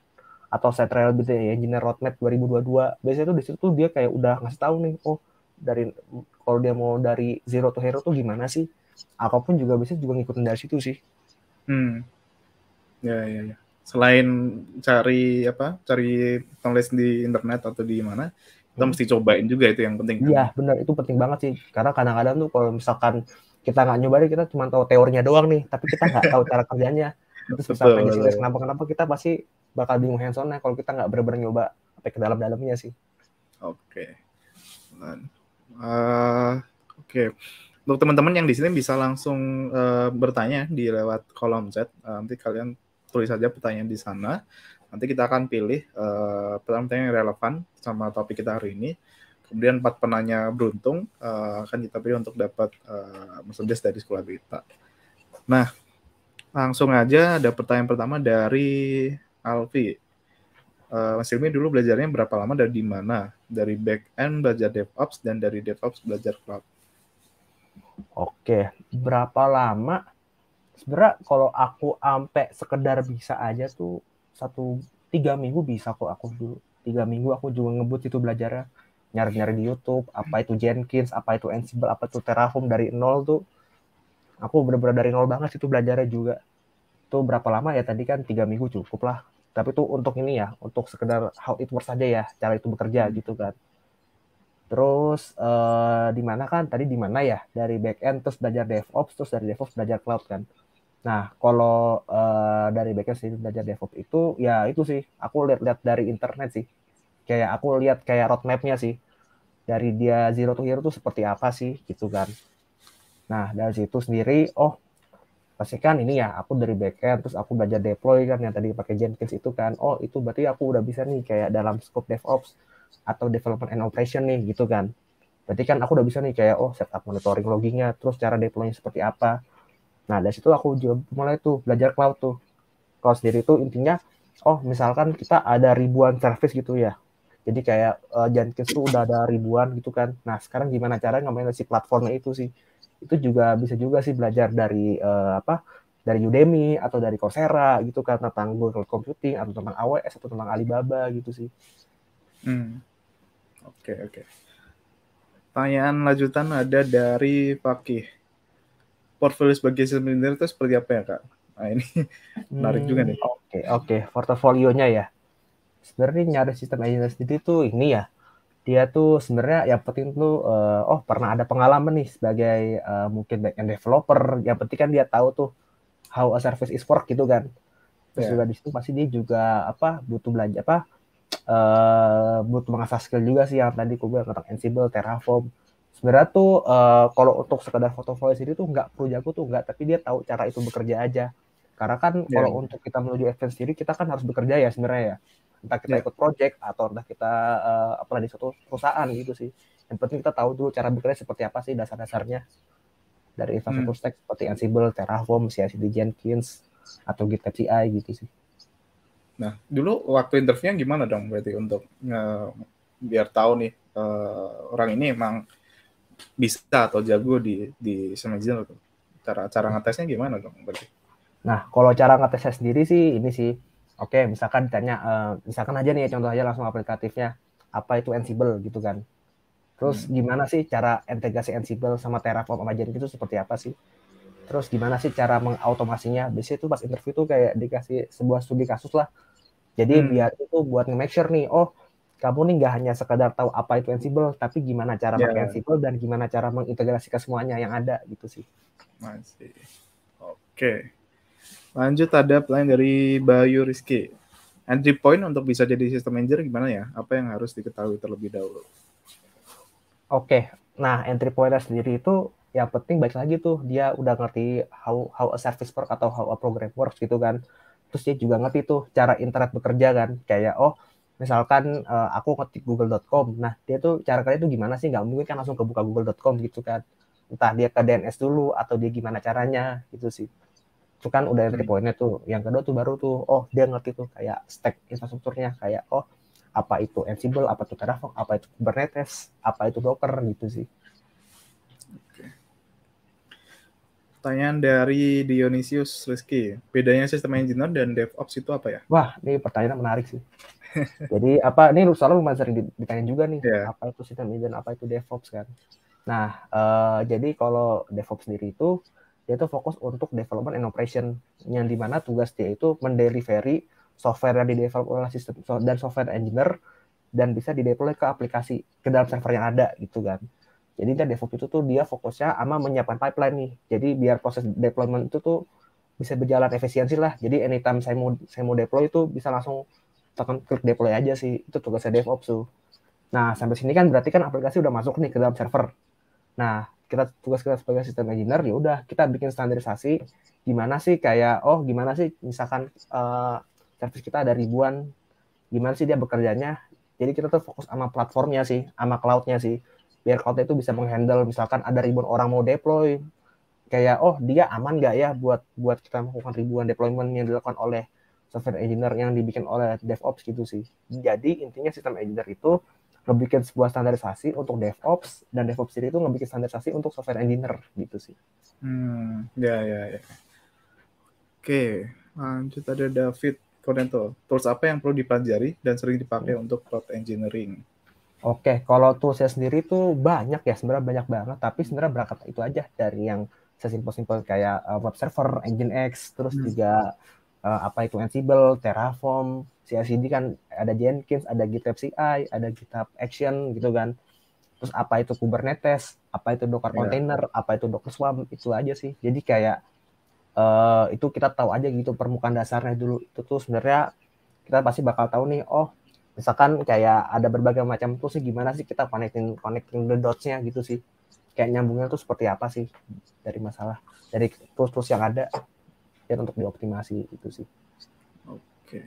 atau set reliability engineer roadmap 2022. Biasanya tuh di situ tuh dia kayak udah ngasih tahu nih, oh dari kalau dia mau dari zero to hero tuh gimana sih? Apapun juga bisa juga ngikutin dari situ sih. Hmm. Ya ya ya. Selain cari apa? Cari knowledge di internet atau di mana, kita hmm. mesti cobain juga itu yang penting. Kan? Iya, kan? benar. Itu penting banget sih. Karena kadang-kadang tuh kalau misalkan kita nggak nyobain, kita cuma tahu teorinya doang nih, tapi kita nggak tahu cara kerjanya. Terus misalkan betul. kenapa kenapa kita pasti bakal bingung hands on kalau kita nggak benar-benar nyoba sampai ke dalam-dalamnya sih. Oke. Okay. Uh, ah, Oke. Okay untuk teman-teman yang di sini bisa langsung uh, bertanya di lewat kolom chat. Uh, nanti kalian tulis saja pertanyaan di sana. Nanti kita akan pilih uh, pertanyaan yang relevan sama topik kita hari ini. Kemudian empat penanya beruntung uh, akan kita pilih untuk dapat uh, Mercedes dari sekolah kita. Nah, langsung aja ada pertanyaan pertama dari Alfi. Uh, Mas Ilmi dulu belajarnya berapa lama dan di mana? Dari back end belajar DevOps dan dari DevOps belajar cloud. Oke, berapa lama? Sebenernya kalau aku ampe sekedar bisa aja tuh satu tiga minggu bisa kok aku dulu. Tiga minggu aku juga ngebut itu belajarnya nyari-nyari di YouTube, apa itu Jenkins, apa itu Ansible, apa itu Terraform dari nol tuh. Aku bener-bener dari nol banget itu belajarnya juga. Tuh berapa lama ya tadi kan tiga minggu cukup lah. Tapi tuh untuk ini ya, untuk sekedar how it works aja ya, cara itu bekerja hmm. gitu kan Terus uh, di mana kan tadi di mana ya? Dari back end terus belajar DevOps, terus dari DevOps belajar cloud kan. Nah, kalau uh, dari back end sendiri belajar DevOps itu ya itu sih aku lihat-lihat dari internet sih. Kayak aku lihat kayak roadmapnya sih. Dari dia zero to hero tuh seperti apa sih gitu kan. Nah, dari situ sendiri oh pasti kan ini ya aku dari back end terus aku belajar deploy kan yang tadi pakai Jenkins itu kan oh itu berarti aku udah bisa nih kayak dalam scope DevOps atau development and operation nih gitu kan. Berarti kan aku udah bisa nih kayak oh setup monitoring loggingnya, terus cara deploynya seperti apa. Nah dari situ aku juga mulai tuh belajar cloud tuh. Cloud sendiri tuh intinya oh misalkan kita ada ribuan service gitu ya. Jadi kayak uh, Jenkins tuh udah ada ribuan gitu kan. Nah sekarang gimana cara ngomongin si platformnya itu sih? Itu juga bisa juga sih belajar dari uh, apa dari Udemy atau dari Coursera gitu kan tentang Google Computing atau tentang AWS atau tentang Alibaba gitu sih. Hmm. Oke, okay, oke. Okay. Pertanyaan lanjutan ada dari Fakih. Portfolio sebagai sistem itu seperti apa ya, Kak? Nah, ini menarik hmm, juga nih. Hmm, oke, okay, oke. Okay. Portofolionya ya. Sebenarnya nyari sistem engineer sendiri itu ini ya. Dia tuh sebenarnya yang penting tuh uh, oh pernah ada pengalaman nih sebagai uh, mungkin back end developer. Yang penting kan dia tahu tuh how a service is work gitu kan. Terus yeah. juga di situ pasti dia juga apa butuh belanja apa uh, butuh mengasah skill juga sih yang tadi gue bilang tentang Ansible, Terraform. Sebenarnya tuh uh, kalau untuk sekedar foto voice ini tuh nggak perlu jago tuh nggak, tapi dia tahu cara itu bekerja aja. Karena kan yeah. kalau untuk kita menuju event sendiri kita kan harus bekerja ya sebenarnya ya. Entah kita yeah. ikut project atau entah kita uh, eh, apalah di suatu perusahaan gitu sih. Yang penting kita tahu dulu cara bekerja seperti apa sih dasar-dasarnya dari infrastruktur hmm. stack seperti Ansible, Terraform, CI/CD Jenkins atau GitHub CI gitu sih. Nah, dulu waktu interviewnya gimana dong berarti untuk uh, biar tahu nih uh, orang ini emang bisa atau jago di di semifinal tuh. Cara cara ngetesnya gimana dong berarti? Nah, kalau cara ngetesnya sendiri sih ini sih oke, okay, misalkan ditanya uh, eh, misalkan aja nih contoh aja langsung aplikatifnya apa itu Ansible gitu kan. Terus hmm. gimana sih cara integrasi Ansible sama Terraform sama Jenkins itu seperti apa sih? Terus gimana sih cara mengautomasinya? Biasanya itu pas interview tuh kayak dikasih sebuah studi kasus lah jadi hmm. biar itu buat nge-make sure nih, oh kamu nih nggak hanya sekadar tahu apa itu Ansible, tapi gimana cara yeah. pakai Ansible dan gimana cara mengintegrasikan semuanya yang ada gitu sih. Masih. Oke. Lanjut ada plan dari Bayu Rizky. Entry point untuk bisa jadi system manager gimana ya? Apa yang harus diketahui terlebih dahulu? Oke. Nah, entry point sendiri itu yang penting baik lagi tuh dia udah ngerti how how a service work atau how a program works gitu kan terus dia juga ngerti tuh cara internet bekerja kan kayak oh misalkan uh, aku ngetik google.com nah dia tuh cara kerja itu gimana sih nggak mungkin kan langsung kebuka google.com gitu kan entah dia ke DNS dulu atau dia gimana caranya gitu sih itu kan udah entry hmm. pointnya tuh yang kedua tuh baru tuh oh dia ngerti tuh kayak stack infrastrukturnya kayak oh apa itu Ansible apa itu Terraform apa itu Kubernetes apa itu Docker gitu sih Pertanyaan dari Dionysius Rizky. Bedanya sistem engineer dan DevOps itu apa ya? Wah, ini pertanyaan menarik sih. Jadi apa ini selalu sering ditanya juga nih, yeah. apa itu sistem engineer, apa itu DevOps kan. Nah, uh, jadi kalau DevOps sendiri itu dia itu fokus untuk development and operation yang dimana tugas dia itu mendelivery software yang didevelop oleh sistem dan software engineer dan bisa dideploy ke aplikasi ke dalam server yang ada gitu kan. Jadi dia DevOps itu tuh dia fokusnya ama menyiapkan pipeline nih. Jadi biar proses deployment itu tuh bisa berjalan efisiensi lah. Jadi anytime saya mau saya mau deploy itu bisa langsung tekan klik deploy aja sih. Itu tugasnya DevOps tuh. Nah, sampai sini kan berarti kan aplikasi udah masuk nih ke dalam server. Nah, kita tugas kita sebagai sistem engineer ya udah kita bikin standarisasi gimana sih kayak oh gimana sih misalkan uh, service kita ada ribuan gimana sih dia bekerjanya jadi kita tuh fokus sama platformnya sih sama cloudnya sih biar cloudnya itu bisa menghandle misalkan ada ribuan orang mau deploy kayak oh dia aman gak ya buat buat kita melakukan ribuan deployment yang dilakukan oleh software engineer yang dibikin oleh DevOps gitu sih. Jadi intinya sistem engineer itu ngebikin sebuah standarisasi untuk DevOps dan DevOps sendiri itu ngebikin standarisasi untuk software engineer gitu sih. Hmm, ya ya ya. Oke, lanjut ada David Cornetto. Tools apa yang perlu dipelajari dan sering dipakai hmm. untuk cloud engineering? Oke, kalau tuh saya sendiri tuh banyak ya, sebenarnya banyak banget. Tapi sebenarnya berangkat itu aja dari yang sesimpel-simpel kayak uh, web server, engine X, terus hmm. juga uh, apa itu Ansible, Terraform, CI/CD kan ada Jenkins, ada GitHub CI, ada GitHub Action gitu kan. Terus apa itu Kubernetes, apa itu Docker yeah. container, apa itu Docker Swarm, itu aja sih. Jadi kayak uh, itu kita tahu aja gitu permukaan dasarnya dulu. Itu tuh sebenarnya kita pasti bakal tahu nih, oh misalkan kayak ada berbagai macam tuh sih gimana sih kita connecting connecting the dots-nya gitu sih kayak nyambungnya tuh seperti apa sih dari masalah dari tools-tools yang ada dan ya, untuk dioptimasi itu sih oke okay.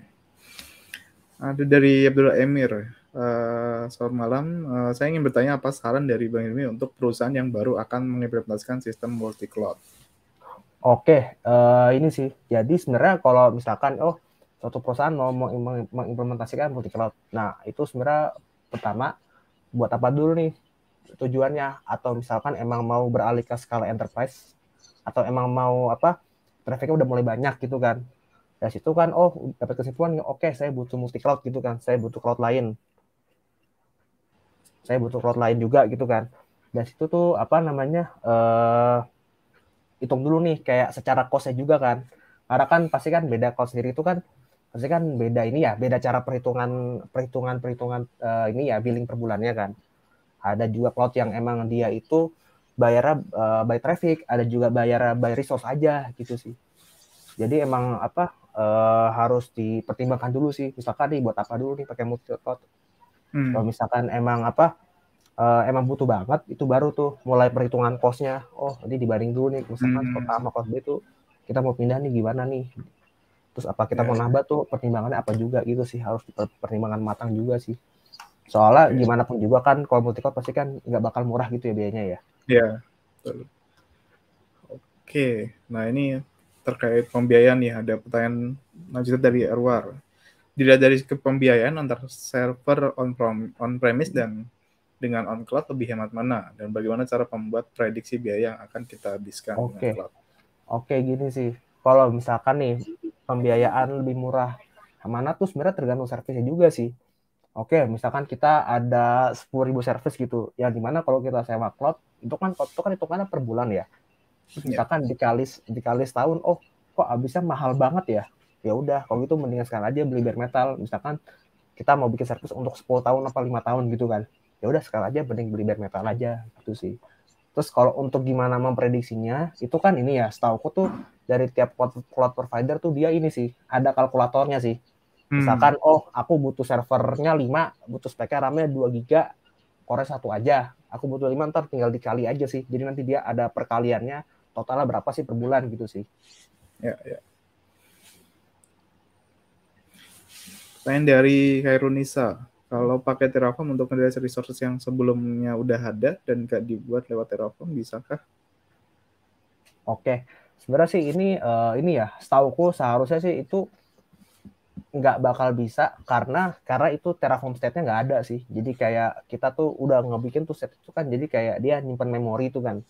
ada dari Abdul Emir Uh, selamat malam. Uh, saya ingin bertanya apa saran dari Bang Ilmi untuk perusahaan yang baru akan mengimplementasikan sistem multi cloud. Oke, okay, uh, eh, ini sih. Jadi sebenarnya kalau misalkan oh suatu perusahaan mau mengimplementasikan multi cloud. Nah, itu sebenarnya pertama buat apa dulu nih tujuannya atau misalkan emang mau beralih ke skala enterprise atau emang mau apa trafficnya udah mulai banyak gitu kan. Dari situ kan oh dapat kesimpulan oke okay, saya butuh multi cloud gitu kan, saya butuh cloud lain. Saya butuh cloud lain juga gitu kan. Dari situ tuh apa namanya eh uh, hitung dulu nih kayak secara costnya juga kan karena kan pasti kan beda cost sendiri itu kan Pasti kan beda ini ya beda cara perhitungan perhitungan perhitungan uh, ini ya billing per bulannya kan ada juga cloud yang emang dia itu bayar uh, eh, by traffic ada juga bayar by resource aja gitu sih jadi emang apa uh, harus dipertimbangkan dulu sih misalkan nih buat apa dulu nih pakai multi cloud hmm. kalau misalkan emang apa uh, emang butuh banget itu baru tuh mulai perhitungan costnya oh ini dibanding dulu nih misalkan hmm. pertama sama B itu kita mau pindah nih gimana nih terus apa kita mau iya. nambah tuh pertimbangannya apa juga gitu sih harus eh, pertimbangan matang juga sih soalnya iya. gimana pun juga kan kalau multi cloud pasti kan nggak bakal murah gitu ya biayanya ya iya yeah. oke nah ini terkait pembiayaan nih ada pertanyaan lanjutan dari Erwar dilihat dari ke pembiayaan antara server on on premise dan dengan on cloud lebih hemat mana dan bagaimana cara membuat prediksi biaya yang akan kita habiskan okay. dengan cloud oke okay, gini sih kalau misalkan nih pembiayaan lebih murah mana tuh sebenarnya tergantung servisnya juga sih oke misalkan kita ada 10.000 servis gitu ya dimana kalau kita sewa cloud itu kan cloud itu kan hitungannya per bulan ya iya. misalkan dikali dikali setahun oh kok abisnya mahal banget ya ya udah kalau gitu mendingan sekarang aja beli bare metal misalkan kita mau bikin servis untuk 10 tahun apa lima tahun gitu kan ya udah sekarang aja mending beli bare metal aja itu sih Terus kalau untuk gimana memprediksinya, itu kan ini ya, setauku tuh dari tiap cloud provider tuh dia ini sih, ada kalkulatornya sih. Hmm. Misalkan, hmm. oh aku butuh servernya 5, butuh speknya RAM-nya 2 giga, core satu aja. Aku butuh 5, ntar tinggal dikali aja sih. Jadi nanti dia ada perkaliannya, totalnya berapa sih per bulan gitu sih. Ya, ya. Pertanyaan dari Khairunisa. Kalau pakai Terraform untuk ngedes resources yang sebelumnya udah ada dan gak dibuat lewat Terraform, bisakah? Oke, sebenarnya sih ini uh, ini ya, setauku seharusnya sih itu nggak bakal bisa karena karena itu Terraform state-nya nggak ada sih. Jadi kayak kita tuh udah ngebikin tuh set itu kan jadi kayak dia nyimpan memori itu kan.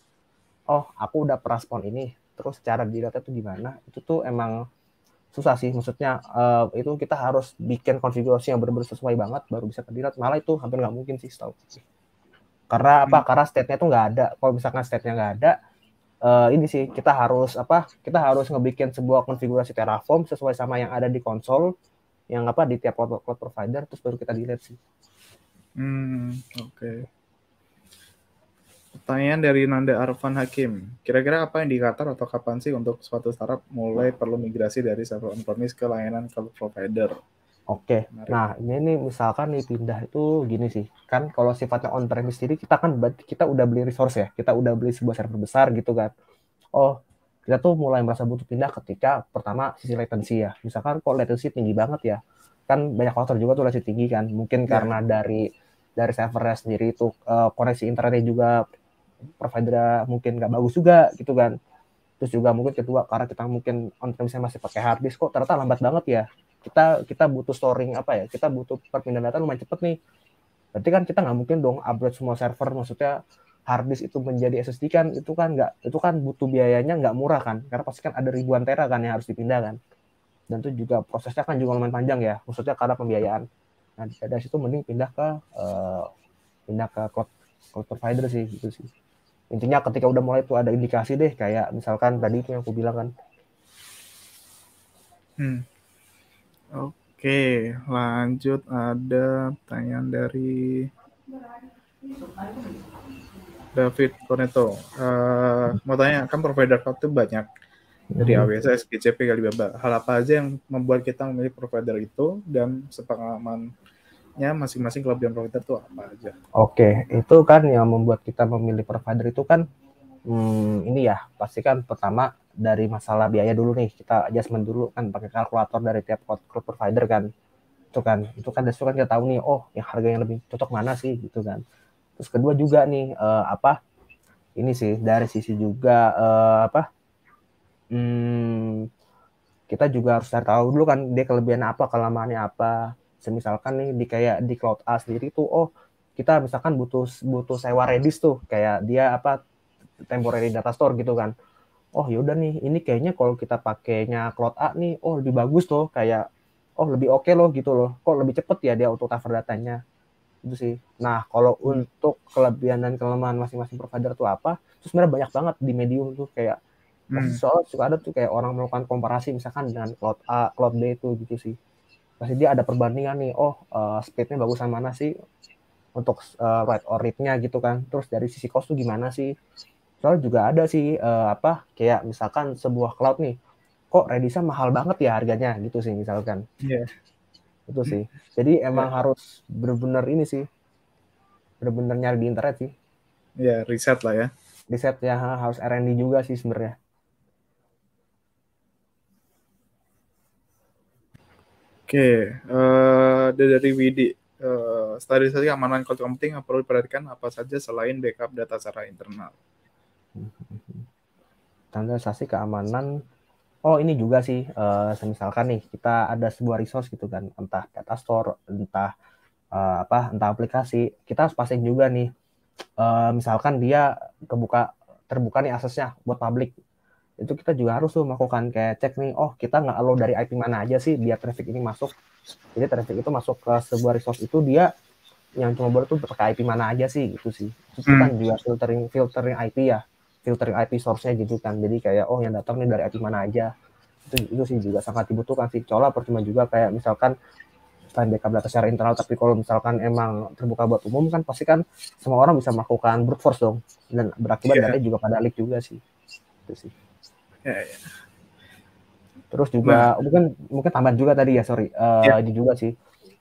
Oh, aku udah peraspon ini, terus cara dilihatnya tuh gimana? Itu tuh emang susah sih maksudnya uh, itu kita harus bikin konfigurasi yang benar-benar sesuai banget baru bisa terlihat malah itu hampir nggak mungkin sih setahu karena apa hmm. karena state-nya tuh nggak ada kalau misalkan state-nya nggak ada uh, ini sih kita harus apa kita harus ngebikin sebuah konfigurasi Terraform sesuai sama yang ada di konsol yang apa di tiap cloud, provider terus baru kita delete sih hmm oke okay. Pertanyaan dari Nanda Arfan Hakim. Kira-kira apa yang di atau kapan sih untuk suatu startup mulai perlu migrasi dari server on-premise ke layanan cloud provider? Oke, Okay. nah ini nih misalkan nih pindah itu gini sih, kan kalau sifatnya on premise sendiri kita kan kita udah beli resource ya, kita udah beli sebuah server besar gitu kan. Oh, kita tuh mulai merasa butuh pindah ketika pertama sisi latency ya. Misalkan kok latency tinggi banget ya, kan banyak faktor juga tuh latency tinggi kan. Mungkin yeah. karena dari dari servernya sendiri itu uh, koneksi internetnya juga provider mungkin nggak bagus juga gitu kan terus juga mungkin kedua karena kita mungkin on premise masih pakai hard disk kok ternyata lambat banget ya kita kita butuh storing apa ya kita butuh perpindahan data lumayan cepet nih berarti kan kita nggak mungkin dong upgrade semua server maksudnya hard disk itu menjadi SSD kan itu kan nggak itu kan butuh biayanya nggak murah kan karena pasti kan ada ribuan tera kan yang harus dipindah kan dan itu juga prosesnya kan juga lumayan panjang ya maksudnya karena pembiayaan nah dari situ mending pindah ke uh, pindah ke cloud, cloud provider sih gitu sih intinya ketika udah mulai tuh ada indikasi deh kayak misalkan tadi itu yang aku bilang kan hmm. oke lanjut ada pertanyaan dari David Koneto uh, eh, mau tanya kan provider cloud itu banyak dari hmm. AWS, SGCP, Alibaba. Hal apa aja yang membuat kita memilih provider itu dan sepengalaman ya masing-masing klub yang provider itu apa aja. Oke, okay. itu kan yang membuat kita memilih provider itu kan hmm, ini ya pasti kan pertama dari masalah biaya dulu nih kita adjustment dulu kan pakai kalkulator dari tiap klub provider kan itu kan itu kan justru kan kita tahu nih oh yang harga yang lebih cocok mana sih gitu kan terus kedua juga nih uh, apa ini sih dari sisi juga uh, apa hmm, kita juga harus tahu dulu kan dia kelebihan apa kelemahannya apa Semisalkan nih di kayak di Cloud A sendiri tuh oh kita misalkan butuh butuh sewa Redis tuh kayak dia apa temporary data store gitu kan. Oh yaudah nih ini kayaknya kalau kita pakainya Cloud A nih oh lebih bagus tuh kayak oh lebih oke okay loh gitu loh. Kok lebih cepet ya dia auto cover datanya itu sih. Nah kalau hmm. untuk kelebihan dan kelemahan masing-masing provider tuh apa? Terus sebenarnya banyak banget di medium tuh kayak hmm. soalnya suka ada tuh kayak orang melakukan komparasi misalkan dengan Cloud A, Cloud B itu gitu sih pasti dia ada perbandingan nih oh uh, speednya bagusan mana sih untuk uh, ride or gitu kan terus dari sisi cost tuh gimana sih soalnya juga ada sih uh, apa kayak misalkan sebuah cloud nih kok Redisa mahal banget ya harganya gitu sih misalkan yeah. itu sih jadi emang yeah. harus benar-benar ini sih benar-benar nyari di internet sih ya yeah, riset lah ya riset ya harus R&D juga sih sebenarnya Oke, uh, dari Widi, uh, standarisasi keamanan cloud computing perlu diperhatikan apa saja selain backup data secara internal? Standarisasi keamanan, oh ini juga sih, uh, eh, misalkan nih kita ada sebuah resource gitu kan, entah data store, entah uh, apa, entah aplikasi, kita harus pastiin juga nih, uh, misalkan dia kebuka terbuka nih aksesnya buat publik itu kita juga harus tuh melakukan kayak cek nih, oh kita nggak allow dari IP mana aja sih biar traffic ini masuk. Jadi traffic itu masuk ke sebuah resource itu dia yang cuma baru tuh pakai IP mana aja sih gitu sih. Terus hmm. kan juga filtering filtering IP ya, filtering IP source-nya gitu kan. Jadi kayak oh yang datang nih dari IP mana aja. Itu, itu sih juga sangat dibutuhkan sih. Cola percuma juga kayak misalkan kan backup data secara internal tapi kalau misalkan emang terbuka buat umum kan pasti kan semua orang bisa melakukan brute force dong dan berakibat yeah. juga pada leak juga sih itu sih Ya, ya. Terus juga nah. mungkin mungkin tambahan juga tadi ya sorry uh, ya. juga sih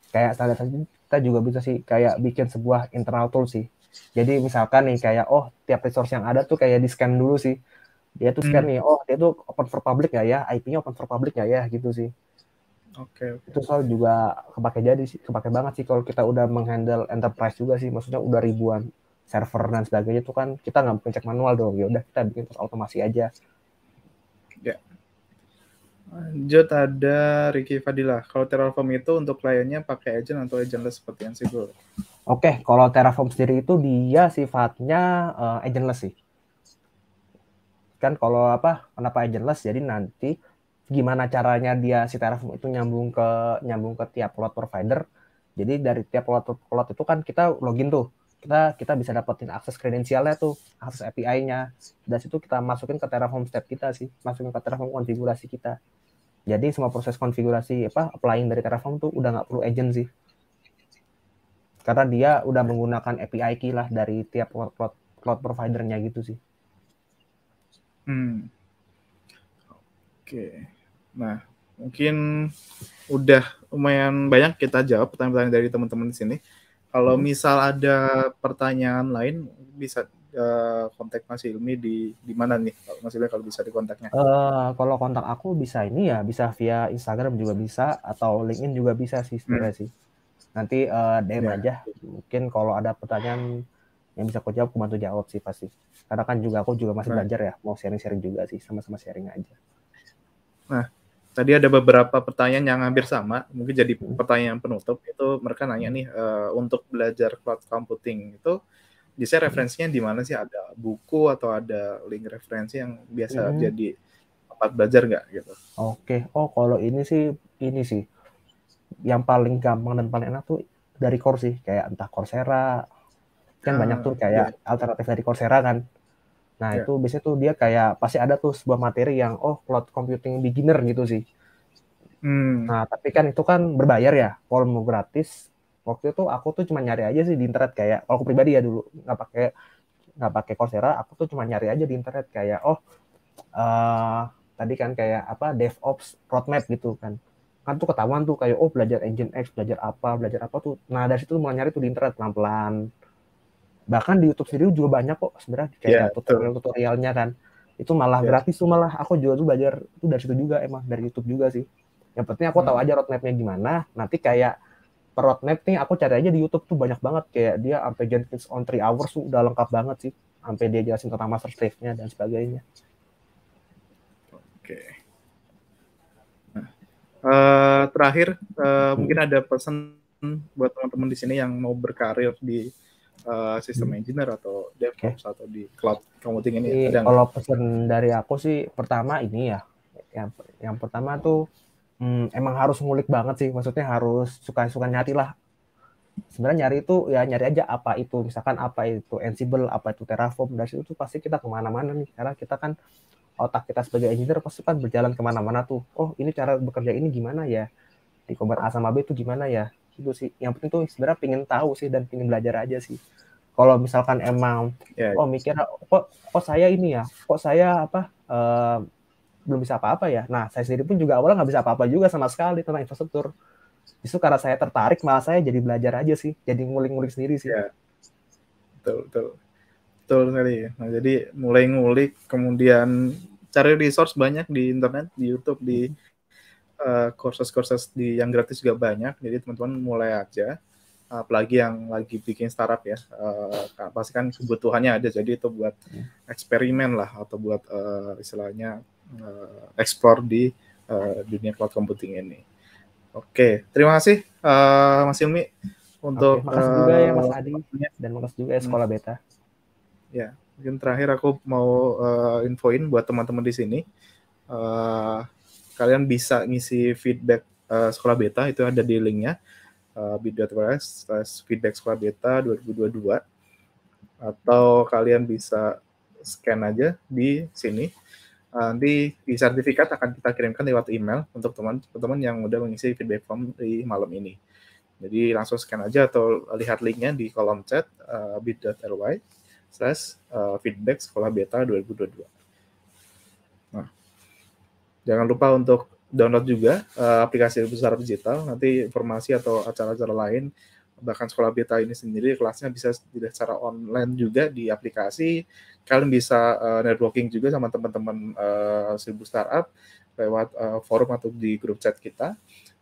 kayak standar kita juga bisa sih kayak bikin sebuah internal tool sih. Jadi misalkan nih kayak oh tiap resource yang ada tuh kayak di scan dulu sih. Dia tuh scan hmm. nih oh dia tuh open for public ya ya IP-nya open for public ya ya gitu sih. Oke. Okay, okay. Itu soal juga kepake jadi sih kepake banget sih kalau kita udah menghandle enterprise juga sih maksudnya udah ribuan server dan sebagainya tuh kan kita nggak mungkin cek manual dong ya udah kita bikin terus aja Ya. Lanjut ada Ricky Fadila. Kalau Terraform itu untuk kliennya pakai agent atau agentless seperti yang sih Oke, okay, kalau Terraform sendiri itu dia sifatnya uh, agentless sih. Kan kalau apa? Kenapa agentless? Jadi nanti gimana caranya dia si Terraform itu nyambung ke nyambung ke tiap cloud provider. Jadi dari tiap cloud, cloud itu kan kita login tuh kita kita bisa dapetin akses kredensialnya tuh akses API-nya dari situ kita masukin ke Terraform step kita sih masukin ke Terraform konfigurasi kita jadi semua proses konfigurasi apa applying dari Terraform tuh udah nggak perlu agent sih karena dia udah menggunakan API key lah dari tiap cloud cloud providernya gitu sih hmm. oke okay. nah mungkin udah lumayan banyak kita jawab pertanyaan-pertanyaan dari teman-teman di sini kalau hmm. misal ada pertanyaan lain bisa uh, kontak Mas Ilmi di di mana nih Mas Ilmi kalau bisa dikontaknya? Uh, kalau kontak aku bisa ini ya bisa via Instagram juga bisa atau LinkedIn juga bisa sih hmm. sebenarnya hmm. sih. Nanti uh, eh, DM yeah. aja. Mungkin kalau ada pertanyaan yang bisa aku jawab, aku bantu jawab sih pasti. Karena kan juga aku juga masih nah. belajar ya, mau sharing-sharing juga sih, sama-sama sharing aja. Nah, tadi ada beberapa pertanyaan yang hampir sama, mungkin jadi pertanyaan penutup itu mereka nanya nih uh, untuk belajar cloud computing itu bisa hmm. referensinya di mana sih ada buku atau ada link referensi yang biasa hmm. jadi tempat belajar nggak gitu? Oke, okay. oh kalau ini sih ini sih yang paling gampang dan paling enak tuh dari kursi kayak entah Coursera kan banyak ah, tuh kayak yeah. alternatif dari Coursera kan Nah, yeah. itu biasanya tuh dia kayak pasti ada tuh sebuah materi yang oh cloud computing beginner gitu sih. Hmm. Nah, tapi kan itu kan berbayar ya. Kalau mau gratis, waktu itu aku tuh cuma nyari aja sih di internet kayak kalau aku pribadi ya dulu nggak pakai nggak pakai Coursera, aku tuh cuma nyari aja di internet kayak oh uh, tadi kan kayak apa DevOps roadmap gitu kan. Kan tuh ketahuan tuh kayak oh belajar Engine X, belajar apa, belajar apa tuh. Nah, dari situ mulai nyari tuh di internet pelan-pelan bahkan di YouTube sendiri juga banyak kok sebenarnya kayak yeah, tutorial-tutorialnya kan itu malah yeah. gratis tuh malah aku juga tuh belajar itu dari situ juga emang dari YouTube juga sih yang penting aku tahu hmm. aja roadmapnya gimana nanti kayak per roadmap nih aku cari aja di YouTube tuh banyak banget kayak dia sampai Jenkins on three hours tuh udah lengkap banget sih sampai dia jelasin tentang master slave-nya dan sebagainya. Oke. Nah, eh, terakhir uh, mungkin ada pesan buat teman-teman di sini yang mau berkarir di Eh, sistem hmm. engineer atau DevOps okay. atau di cloud computing ini? Jadi, iya, ada kalau pesan dari aku sih pertama ini ya, yang yang pertama tuh hmm, emang harus ngulik banget sih, maksudnya harus suka-suka nyari lah. Sebenarnya nyari itu ya nyari aja apa itu, misalkan apa itu Ansible, apa itu Terraform, dari situ tuh pasti kita kemana-mana nih, karena kita kan otak kita sebagai engineer pasti kan berjalan kemana-mana tuh. Oh ini cara bekerja ini gimana ya? Di komponen A sama B itu gimana ya? gitu sih yang penting tuh sebenarnya pengen tahu sih dan pengen belajar aja sih kalau misalkan emang yeah. Ya. oh mikir kok kok saya ini ya kok saya apa uh, belum bisa apa-apa ya nah saya sendiri pun juga awalnya nggak bisa apa-apa juga sama sekali tentang infrastruktur justru karena saya tertarik malah saya jadi belajar aja sih jadi ngulik-ngulik sendiri sih yeah. betul betul betul sekali nah, jadi mulai ngulik kemudian cari resource banyak di internet di YouTube di hmm kursus-kursus eh, di yang gratis juga banyak. Jadi teman-teman mulai aja. Apalagi yang lagi bikin startup ya, uh, pasti kan kebutuhannya ada. Jadi itu buat iya. eksperimen lah atau buat uh, istilahnya uh, explore di uh, dunia cloud computing ini. Oke, terima kasih uh, Mas Yumi untuk okay, makasih uh, juga ya Mas Adi dan makasih juga ya sekolah hmm. beta. Ya, mungkin terakhir aku mau uh, infoin buat teman-teman di sini. Uh, kalian bisa ngisi feedback uh, sekolah beta itu ada di linknya uh, slash feedback sekolah beta 2022 atau kalian bisa scan aja di sini eh, nanti di sertifikat akan kita kirimkan lewat email untuk teman-teman yang udah mengisi feedback form di malam ini. Jadi langsung scan aja atau lihat linknya di kolom chat uh, bit.ly slash feedback sekolah beta 2022. Jangan lupa untuk download juga uh, aplikasi besar digital. Nanti informasi atau acara-acara lain bahkan sekolah beta ini sendiri kelasnya bisa dilihat secara online juga di aplikasi. Kalian bisa uh, networking juga sama teman-teman uh, seribu startup lewat uh, forum atau di grup chat kita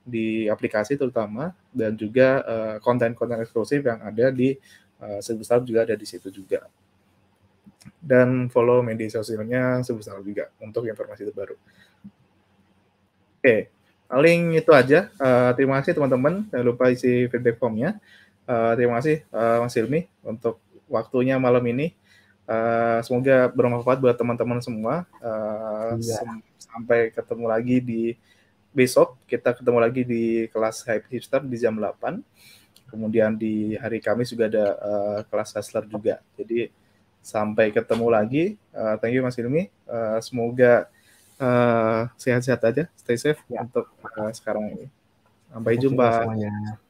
di aplikasi terutama dan juga konten konten-konten eksklusif yang ada di uh, seribu startup juga ada di situ juga. Dan follow media sosialnya sebesar juga untuk informasi terbaru okay. link itu aja. Uh, terima kasih teman-teman. Jangan lupa isi feedback formnya. Uh, terima kasih uh, Mas Hilmi untuk waktunya malam ini. Uh, semoga bermanfaat buat teman-teman semua. Uh, ya. sem sampai ketemu lagi di besok. Kita ketemu lagi di kelas Hype Hipster di jam 8. Kemudian di hari Kamis juga ada uh, kelas Hustler juga. Jadi sampai ketemu lagi. Uh, thank you Mas Hilmi. Uh, semoga Eh, sehat-sehat uh, aja, stay safe ya. untuk uh, sekarang ini. Sampai jumpa. Semuanya.